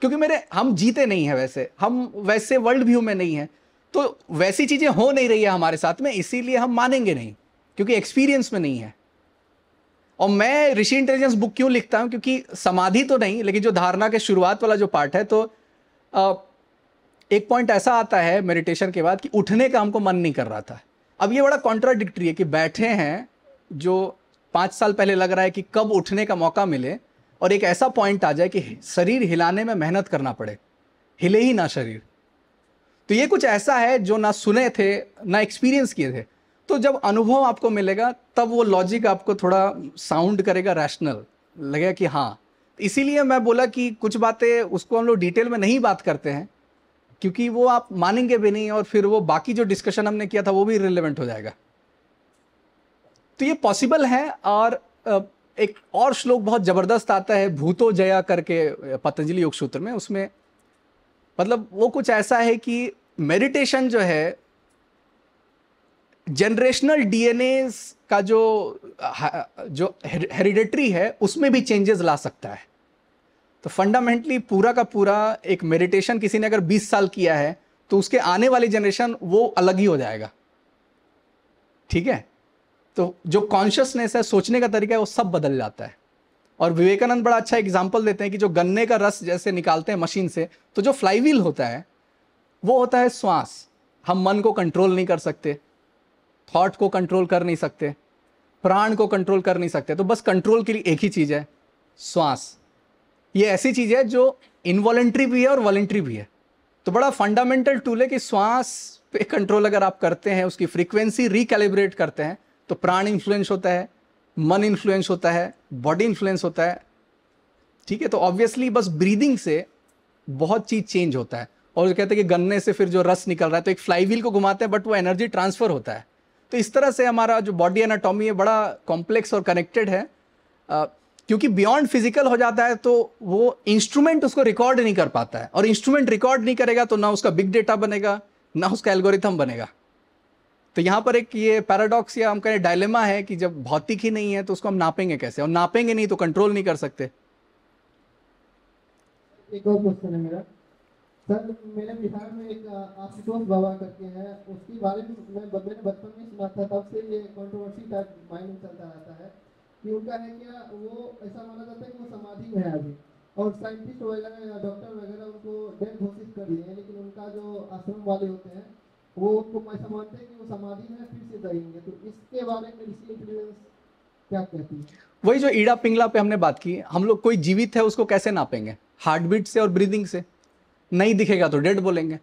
क्योंकि मेरे हम जीते नहीं है वैसे हम वैसे वर्ल्ड व्यू में नहीं है तो वैसी चीज़ें हो नहीं रही है हमारे साथ में इसीलिए हम मानेंगे नहीं क्योंकि एक्सपीरियंस में नहीं है और मैं ऋषि इंटेलिजेंस बुक क्यों लिखता हूं क्योंकि समाधि तो नहीं लेकिन जो धारणा के शुरुआत वाला जो पार्ट है तो आ, एक पॉइंट ऐसा आता है मेडिटेशन के बाद कि उठने का हमको मन नहीं कर रहा था अब ये बड़ा कॉन्ट्राडिक्टरी है कि बैठे हैं जो पाँच साल पहले लग रहा है कि कब उठने का मौका मिले और एक ऐसा पॉइंट आ जाए कि शरीर हिलाने में मेहनत करना पड़े हिले ही ना शरीर तो ये कुछ ऐसा है जो ना सुने थे ना एक्सपीरियंस किए थे तो जब अनुभव आपको मिलेगा तब वो लॉजिक आपको थोड़ा साउंड करेगा रैशनल लगेगा कि हाँ इसीलिए मैं बोला कि कुछ बातें उसको हम लोग डिटेल में नहीं बात करते हैं क्योंकि वो आप मानेंगे भी नहीं और फिर वो बाकी जो डिस्कशन हमने किया था वो भी रिलेवेंट हो जाएगा तो ये पॉसिबल है और एक और श्लोक बहुत जबरदस्त आता है भूतो जया करके पतंजलि योग सूत्र में उसमें मतलब वो कुछ ऐसा है कि मेडिटेशन जो है जनरेशनल डीएनए का जो जो हेरिडेटरी है उसमें भी चेंजेस ला सकता है तो फंडामेंटली पूरा का पूरा एक मेडिटेशन किसी ने अगर 20 साल किया है तो उसके आने वाली जनरेशन वो अलग ही हो जाएगा ठीक है तो जो कॉन्शियसनेस है सोचने का तरीका है वो सब बदल जाता है और विवेकानंद बड़ा अच्छा एग्जाम्पल देते हैं कि जो गन्ने का रस जैसे निकालते हैं मशीन से तो जो फ्लाईवील होता है वो होता है श्वास हम मन को कंट्रोल नहीं कर सकते थॉट को कंट्रोल कर नहीं सकते प्राण को कंट्रोल कर नहीं सकते तो बस कंट्रोल के लिए एक ही चीज़ है श्वास ये ऐसी चीज़ है जो इनवॉलेंट्री भी है और वॉलेंट्री भी है तो बड़ा फंडामेंटल टूल है कि श्वास पे कंट्रोल अगर आप करते हैं उसकी फ्रीक्वेंसी रिकैलिब्रेट करते हैं तो प्राण इन्फ्लुएंस होता है मन इन्फ्लुएंस होता है बॉडी इन्फ्लुएंस होता है ठीक है तो ऑब्वियसली बस ब्रीदिंग से बहुत चीज चेंज होता है और जो कहते हैं कि गन्ने से फिर जो रस निकल रहा है तो एक फ्लाई व्हील को घुमाते हैं बट वो एनर्जी ट्रांसफर होता है तो इस तरह से हमारा जो बॉडी एनाटॉमी है बड़ा कॉम्प्लेक्स और कनेक्टेड है आ, क्योंकि बियॉन्ड फिजिकल हो जाता है तो वो इंस्ट्रूमेंट उसको रिकॉर्ड नहीं कर पाता है और इंस्ट्रूमेंट रिकॉर्ड नहीं करेगा तो ना उसका बिग डेटा बनेगा ना उसका एल्गोरिथम बनेगा तो यहाँ पर एक ये पैराडॉक्स या हम कहें डायलेमा है कि जब भौतिक ही नहीं है तो उसको हम नापेंगे कैसे और नापेंगे नहीं तो कंट्रोल नहीं कर सकते एक और क्वेश्चन है मेरा सर मेरे बिहार में एक आशुतोष बाबा करके है उसके बारे में मैं बचपन में सुना था तब से ये कंट्रोवर्सी टाइप माइंड में चलता रहता है कि उनका है क्या वो ऐसा माना जाता है कि वो समाधि में है अभी और साइंटिस्ट वगैरह या डॉक्टर वगैरह उनको डेड घोषित कर दिए लेकिन उनका जो आश्रम वाले होते हैं वो उनको ऐसा मानते हैं कि वो समाधि में फिर से जाएंगे तो इसके बारे में ऋषि इन्फ्लुएंस क्या कहती है वही जो ईड़ा पिंगला पे हमने बात की हम लोग कोई जीवित है उसको कैसे नापेंगे हार्ट बीट से और ब्रीदिंग से नहीं दिखेगा तो डेड बोलेंगे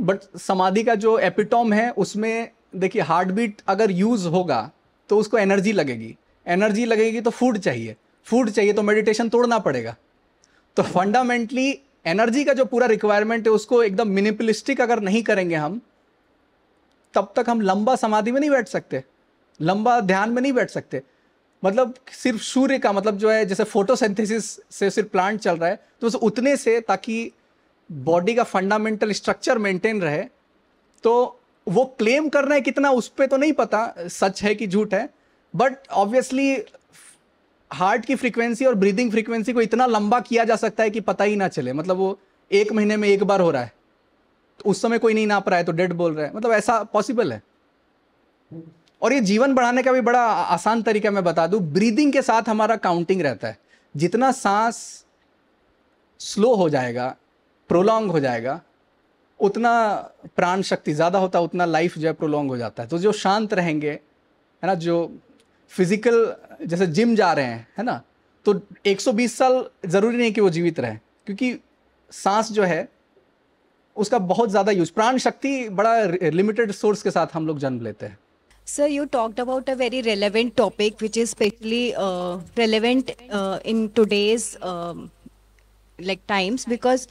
बट समाधि का जो एपिटोम है उसमें देखिए हार्ट बीट अगर यूज होगा तो उसको एनर्जी लगेगी एनर्जी लगेगी तो फूड चाहिए फूड चाहिए तो मेडिटेशन तोड़ना पड़ेगा तो फंडामेंटली एनर्जी का जो पूरा रिक्वायरमेंट है उसको एकदम मिनिपलिस्टिक अगर नहीं करेंगे हम तब तक हम लंबा समाधि में नहीं बैठ सकते लंबा ध्यान में नहीं बैठ सकते मतलब सिर्फ सूर्य का मतलब जो है जैसे फोटोसिंथेसिस से सिर्फ प्लांट चल रहा है तो उतने से ताकि बॉडी का फंडामेंटल स्ट्रक्चर मेंटेन रहे तो वो क्लेम करना है कितना उस पर तो नहीं पता सच है कि झूठ है बट ऑब्वियसली हार्ट की फ्रीक्वेंसी और ब्रीदिंग फ्रीक्वेंसी को इतना लंबा किया जा सकता है कि पता ही ना चले मतलब वो एक महीने में एक बार हो रहा है तो उस समय कोई नहीं नाप रहा है तो डेड बोल रहे हैं मतलब ऐसा पॉसिबल है और ये जीवन बढ़ाने का भी बड़ा आसान तरीका मैं बता दूं ब्रीदिंग के साथ हमारा काउंटिंग रहता है जितना सांस स्लो हो जाएगा प्रोलॉन्ग हो जाएगा उतना प्राण शक्ति ज़्यादा होता है उतना लाइफ जो है प्रोलॉन्ग हो जाता है तो जो शांत रहेंगे है ना जो फिजिकल जैसे जिम जा रहे हैं है ना तो 120 साल जरूरी नहीं कि वो जीवित रहे क्योंकि सांस जो है उसका बहुत ज्यादा यूज प्राण शक्ति बड़ा लिमिटेड सोर्स के साथ हम लोग जन्म लेते हैं sir you talked about a very relevant topic which is specially relevant in today's like times because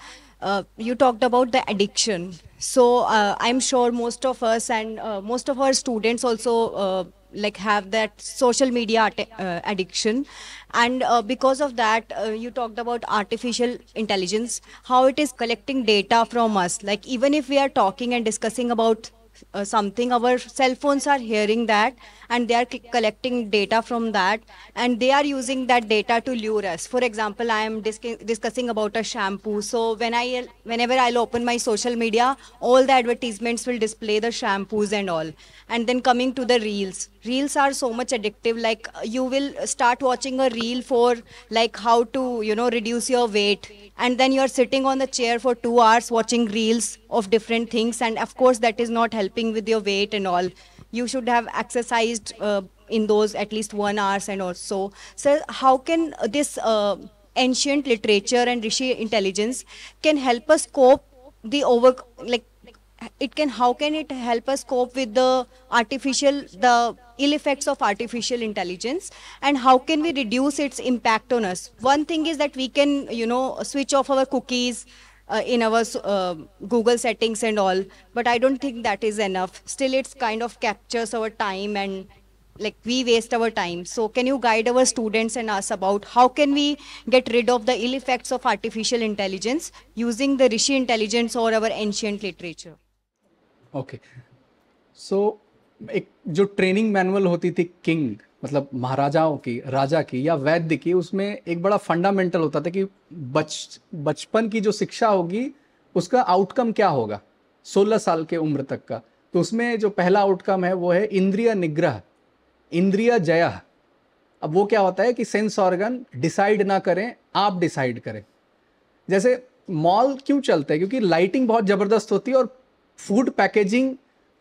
you talked about the addiction so I am sure most of us and most of our students also like have that social media uh, addiction and uh, because of that uh, you talked about artificial intelligence how it is collecting data from us like even if we are talking and discussing about uh, something our cell phones are hearing that and they are collecting data from that and they are using that data to lure us for example i am dis discussing about a shampoo so when i whenever i'll open my social media all the advertisements will display the shampoos and all and then coming to the reels reels are so much addictive like uh, you will start watching a reel for like how to you know reduce your weight and then you are sitting on the chair for 2 hours watching reels of different things and of course that is not helping with your weight and all you should have exercised uh, in those at least 1 hours and also so how can this uh, ancient literature and rishi intelligence can help us cope the over like it can how can it help us cope with the artificial the ill effects of artificial intelligence and how can we reduce its impact on us one thing is that we can you know switch off our cookies uh, in our uh, google settings and all but i don't think that is enough still it's kind of captures our time and like we waste our time so can you guide our students and us about how can we get rid of the ill effects of artificial intelligence using the rishi intelligence or our ancient literature okay so एक जो training manual होती थी king मतलब महाराजाओं की राजा की या वैद्य की उसमें एक बड़ा फंडामेंटल होता था कि बच बचपन की जो शिक्षा होगी उसका आउटकम क्या होगा 16 साल के उम्र तक का तो उसमें जो पहला आउटकम है वो है इंद्रिय निग्रह इंद्रिय जया अब वो क्या होता है कि सेंस ऑर्गन डिसाइड ना करें आप डिसाइड करें जैसे मॉल क्यों चलते हैं क्योंकि लाइटिंग बहुत ज़बरदस्त होती है और फूड पैकेजिंग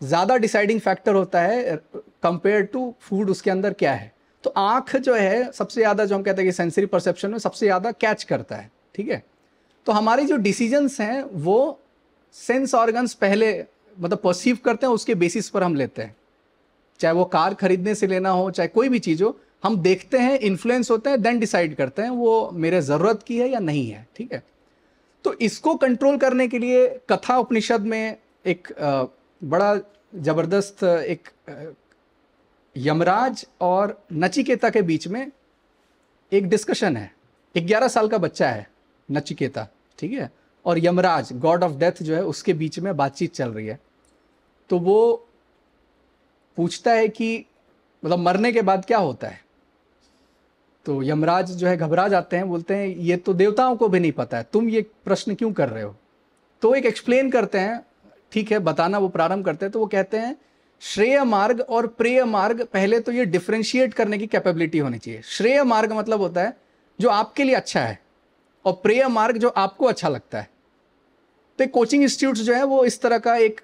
ज़्यादा डिसाइडिंग फैक्टर होता है कंपेयर टू फूड उसके अंदर क्या है तो आँख जो है सबसे ज़्यादा जो हम कहते हैं कि सेंसरी परसेप्शन में सबसे ज़्यादा कैच करता है ठीक है तो हमारी जो डिसीजंस हैं वो सेंस ऑर्गन्स पहले मतलब परसीव करते हैं उसके बेसिस पर हम लेते हैं चाहे वो कार खरीदने से लेना हो चाहे कोई भी चीज़ हो हम देखते हैं इन्फ्लुएंस होते हैं देन डिसाइड करते हैं वो मेरे ज़रूरत की है या नहीं है ठीक है तो इसको कंट्रोल करने के लिए कथा उपनिषद में एक बड़ा ज़बरदस्त एक यमराज और नचिकेता के बीच में एक डिस्कशन है ग्यारह साल का बच्चा है नचिकेता ठीक है और यमराज गॉड ऑफ डेथ जो है उसके बीच में बातचीत चल रही है तो वो पूछता है कि मतलब मरने के बाद क्या होता है तो यमराज जो है घबरा जाते हैं बोलते हैं ये तो देवताओं को भी नहीं पता है तुम ये प्रश्न क्यों कर रहे हो तो एक एक्सप्लेन करते हैं ठीक है बताना वो प्रारंभ करते हैं तो वो कहते हैं श्रेय मार्ग और प्रेय मार्ग पहले तो ये डिफ्रेंशिएट करने की कैपेबिलिटी होनी चाहिए श्रेय मार्ग मतलब होता है जो आपके लिए अच्छा है और प्रेय मार्ग जो आपको अच्छा लगता है तो कोचिंग इंस्टीट्यूट जो है वो इस तरह का एक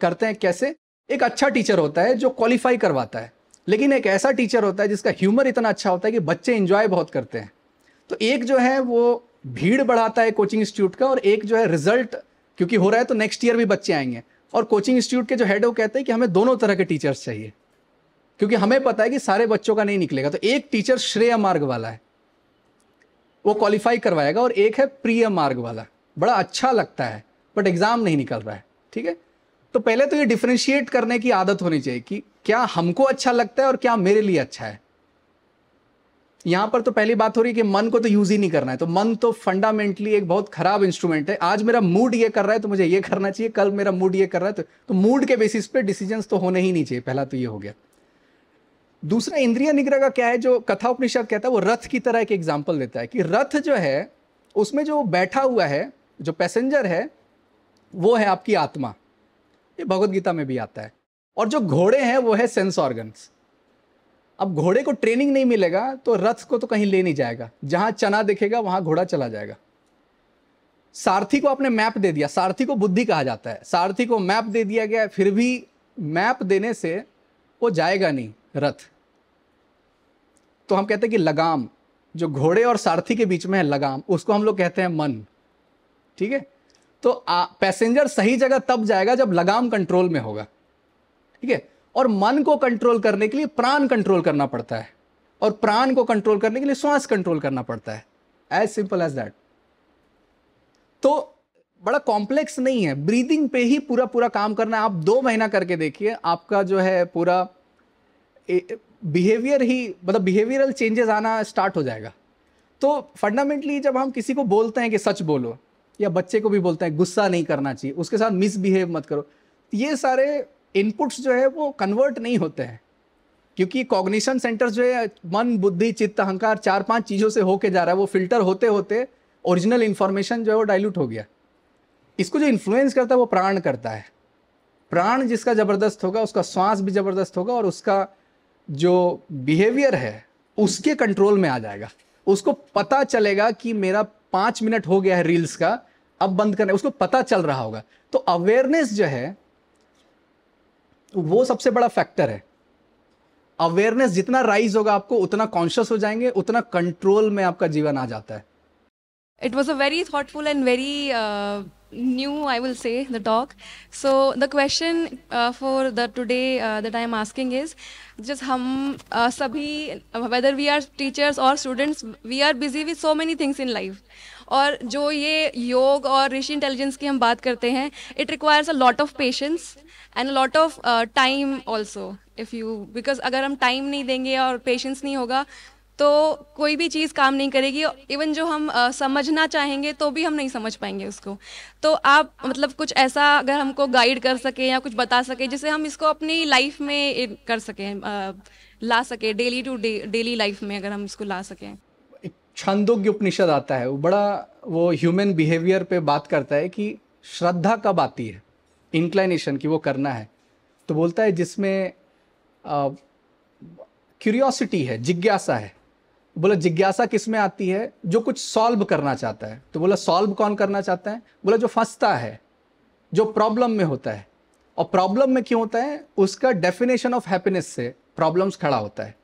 करते हैं कैसे एक अच्छा टीचर होता है जो क्वालिफाई करवाता है लेकिन एक ऐसा टीचर होता है जिसका ह्यूमर इतना अच्छा होता है कि बच्चे इंजॉय बहुत करते हैं तो एक जो है वो भीड़ बढ़ाता है कोचिंग इंस्टीट्यूट का और एक जो है रिजल्ट क्योंकि हो रहा है तो नेक्स्ट ईयर भी बच्चे आएंगे और कोचिंग इंस्टीट्यूट के जो हेड है वो कहते हैं कि हमें दोनों तरह के टीचर्स चाहिए क्योंकि हमें पता है कि सारे बच्चों का नहीं निकलेगा तो एक टीचर श्रेय मार्ग वाला है वो क्वालिफाई करवाएगा और एक है प्रिय मार्ग वाला बड़ा अच्छा लगता है बट एग्ज़ाम नहीं निकल रहा है ठीक है तो पहले तो ये डिफ्रेंशिएट करने की आदत होनी चाहिए कि क्या हमको अच्छा लगता है और क्या मेरे लिए अच्छा है यहां पर तो पहली बात हो रही है कि मन को तो यूज ही नहीं करना है तो मन तो फंडामेंटली एक बहुत खराब इंस्ट्रूमेंट है आज मेरा मूड ये कर रहा है तो मुझे ये करना चाहिए कल मेरा मूड ये कर रहा है तो, तो मूड के बेसिस पे डिसीजन तो होने ही नहीं चाहिए पहला तो ये हो गया दूसरा इंद्रिय निग्रह का क्या है जो कथा उपनिषद कहता है वो रथ की तरह एक एग्जाम्पल देता है कि रथ जो है उसमें जो बैठा हुआ है जो पैसेंजर है वो है आपकी आत्मा ये भगवदगीता में भी आता है और जो घोड़े हैं वो है सेंस ऑर्गन्स अब घोड़े को ट्रेनिंग नहीं मिलेगा तो रथ को तो कहीं ले नहीं जाएगा जहां चना दिखेगा वहां घोड़ा चला जाएगा सारथी को आपने मैप दे दिया सारथी को बुद्धि कहा जाता है सारथी को मैप दे दिया गया फिर भी मैप देने से वो जाएगा नहीं रथ तो हम कहते हैं कि लगाम जो घोड़े और सारथी के बीच में है लगाम उसको हम लोग कहते हैं मन ठीक है तो पैसेंजर सही जगह तब जाएगा जब लगाम कंट्रोल में होगा ठीक है और मन को कंट्रोल करने के लिए प्राण कंट्रोल करना पड़ता है और प्राण को कंट्रोल करने के लिए श्वास कंट्रोल करना पड़ता है एज सिंपल एज दैट तो बड़ा कॉम्प्लेक्स नहीं है ब्रीदिंग पे ही पूरा पूरा काम करना है आप दो महीना करके देखिए आपका जो है पूरा बिहेवियर ही मतलब बिहेवियरल चेंजेस आना स्टार्ट हो जाएगा तो फंडामेंटली जब हम किसी को बोलते हैं कि सच बोलो या बच्चे को भी बोलते हैं गुस्सा नहीं करना चाहिए उसके साथ मिसबिहेव मत करो ये सारे इनपुट्स जो है वो कन्वर्ट नहीं होते हैं क्योंकि कॉग्निशन सेंटर जो है मन बुद्धि चित्त अहंकार चार पांच चीज़ों से होके जा रहा है वो फिल्टर होते होते ओरिजिनल इन्फॉर्मेशन जो है वो डाइल्यूट हो गया इसको जो इन्फ्लुएंस करता है वो प्राण करता है प्राण जिसका ज़बरदस्त होगा उसका श्वास भी ज़बरदस्त होगा और उसका जो बिहेवियर है उसके कंट्रोल में आ जाएगा उसको पता चलेगा कि मेरा पाँच मिनट हो गया है रील्स का अब बंद करना उसको पता चल रहा होगा तो अवेयरनेस जो है वो सबसे बड़ा फैक्टर है अवेयरनेस जितना राइज होगा आपको उतना कॉन्शियस हो जाएंगे उतना कंट्रोल में आपका जीवन आ जाता है it was a very thoughtful and very new I will say the talk so the question for the today that I asking is जिस हम सभी वेदर वी आर टीचर्स और students we are busy with so many things in life और जो ये योग और ऋषि intelligence की हम बात करते हैं it requires a lot of patience and lot of time also if you because अगर हम टाइम नहीं देंगे और पेशेंस नहीं होगा तो कोई भी चीज़ काम नहीं करेगी इवन जो हम आ, uh, समझना चाहेंगे तो भी हम नहीं समझ पाएंगे उसको तो आप मतलब कुछ ऐसा अगर हमको गाइड कर सकें या कुछ बता सकें जिससे हम इसको अपनी लाइफ में कर सकें uh, ला सकें डेली टू डेली लाइफ में अगर हम इसको ला सकें छांदोग्य उपनिषद आता है वो बड़ा वो ह्यूमन बिहेवियर पे बात करता है कि श्रद्धा कब आती है इंक्लाइनेशन की वो करना है तो बोलता है जिसमें क्यूरियोसिटी है जिज्ञासा है बोला जिज्ञासा किस में आती है जो कुछ सॉल्व करना चाहता है तो बोला सॉल्व कौन करना चाहता है बोला जो फंसता है जो प्रॉब्लम में होता है और प्रॉब्लम में क्यों होता है उसका डेफिनेशन ऑफ हैप्पीनेस से प्रॉब्लम्स खड़ा होता है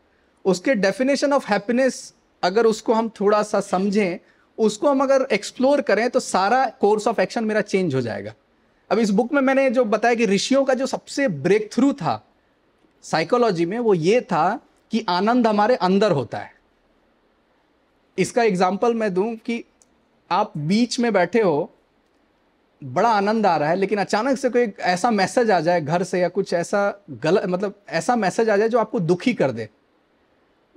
उसके डेफिनेशन ऑफ हैप्पीनेस अगर उसको हम थोड़ा सा समझें उसको हम अगर एक्सप्लोर करें तो सारा कोर्स ऑफ एक्शन मेरा चेंज हो जाएगा अब इस बुक में मैंने जो बताया कि ऋषियों का जो सबसे ब्रेक थ्रू था साइकोलॉजी में वो ये था कि आनंद हमारे अंदर होता है इसका एग्जाम्पल मैं दूं कि आप बीच में बैठे हो बड़ा आनंद आ रहा है लेकिन अचानक से कोई ऐसा मैसेज आ जाए घर से या कुछ ऐसा गलत मतलब ऐसा मैसेज आ जाए जो आपको दुखी कर दे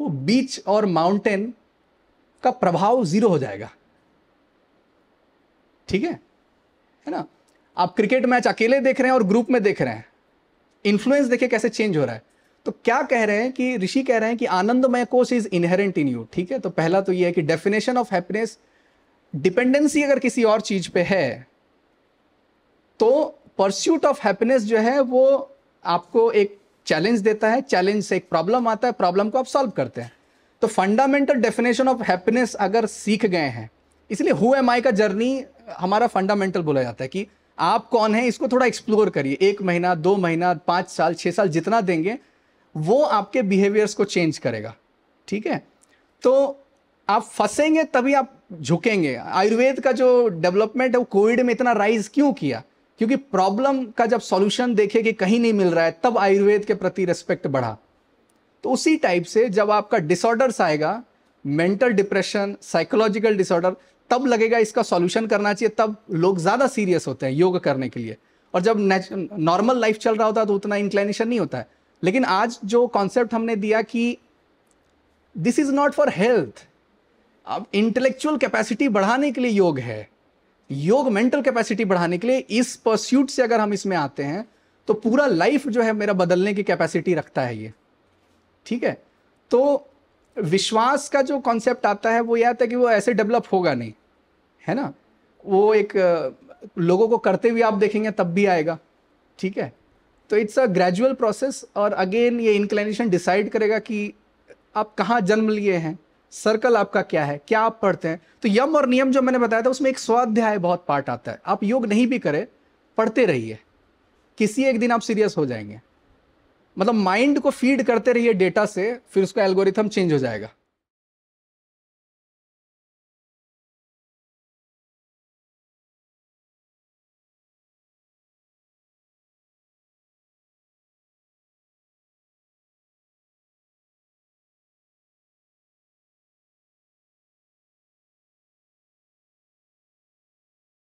वो बीच और माउंटेन का प्रभाव जीरो हो जाएगा ठीक है है ना आप क्रिकेट मैच अकेले देख रहे हैं और ग्रुप में देख रहे हैं इन्फ्लुएंस देखिए कैसे चेंज हो रहा है तो क्या कह रहे हैं कि ऋषि कह रहे हैं कि आनंदमय कोष इज इनहेरेंट इन यू ठीक है तो पहला तो ये है कि डेफिनेशन ऑफ हैप्पीनेस डिपेंडेंसी अगर किसी और चीज पे है तो परस्यूट ऑफ हैप्पीनेस जो है वो आपको एक चैलेंज देता है चैलेंज से एक प्रॉब्लम आता है प्रॉब्लम को आप सॉल्व करते हैं तो फंडामेंटल डेफिनेशन ऑफ हैप्पीनेस अगर सीख गए हैं इसलिए हु एम आई का जर्नी हमारा फंडामेंटल बोला जाता है कि आप कौन है इसको थोड़ा एक्सप्लोर करिए एक महीना दो महीना पाँच साल छः साल जितना देंगे वो आपके बिहेवियर्स को चेंज करेगा ठीक है तो आप फंसेंगे तभी आप झुकेंगे आयुर्वेद का जो डेवलपमेंट है वो कोविड में इतना राइज क्यों किया क्योंकि प्रॉब्लम का जब सॉल्यूशन देखे कि कहीं नहीं मिल रहा है तब आयुर्वेद के प्रति रेस्पेक्ट बढ़ा तो उसी टाइप से जब आपका डिसऑर्डर्स आएगा मेंटल डिप्रेशन साइकोलॉजिकल डिसऑर्डर तब लगेगा इसका सॉल्यूशन करना चाहिए तब लोग ज़्यादा सीरियस होते हैं योग करने के लिए और जब नॉर्मल लाइफ चल रहा होता है तो उतना इंक्लाइनेशन नहीं होता है लेकिन आज जो कॉन्सेप्ट हमने दिया कि this is not for health अब इंटेलेक्चुअल कैपेसिटी बढ़ाने के लिए योग है योग मेंटल कैपेसिटी बढ़ाने के लिए इस परस्यूट से अगर हम इसमें आते हैं तो पूरा लाइफ जो है मेरा बदलने की कैपेसिटी रखता है ये ठीक है तो विश्वास का जो कॉन्सेप्ट आता है वो यह आता है कि वो ऐसे डेवलप होगा नहीं है ना वो एक लोगों को करते हुए आप देखेंगे तब भी आएगा ठीक है तो इट्स अ ग्रेजुअल प्रोसेस और अगेन ये इंक्लाइनेशन डिसाइड करेगा कि आप कहाँ जन्म लिए हैं सर्कल आपका क्या है क्या आप पढ़ते हैं तो यम और नियम जो मैंने बताया था उसमें एक स्वाध्याय बहुत पार्ट आता है आप योग नहीं भी करें पढ़ते रहिए किसी एक दिन आप सीरियस हो जाएंगे मतलब माइंड को फीड करते रहिए डेटा से फिर उसका एल्गोरिथम चेंज हो जाएगा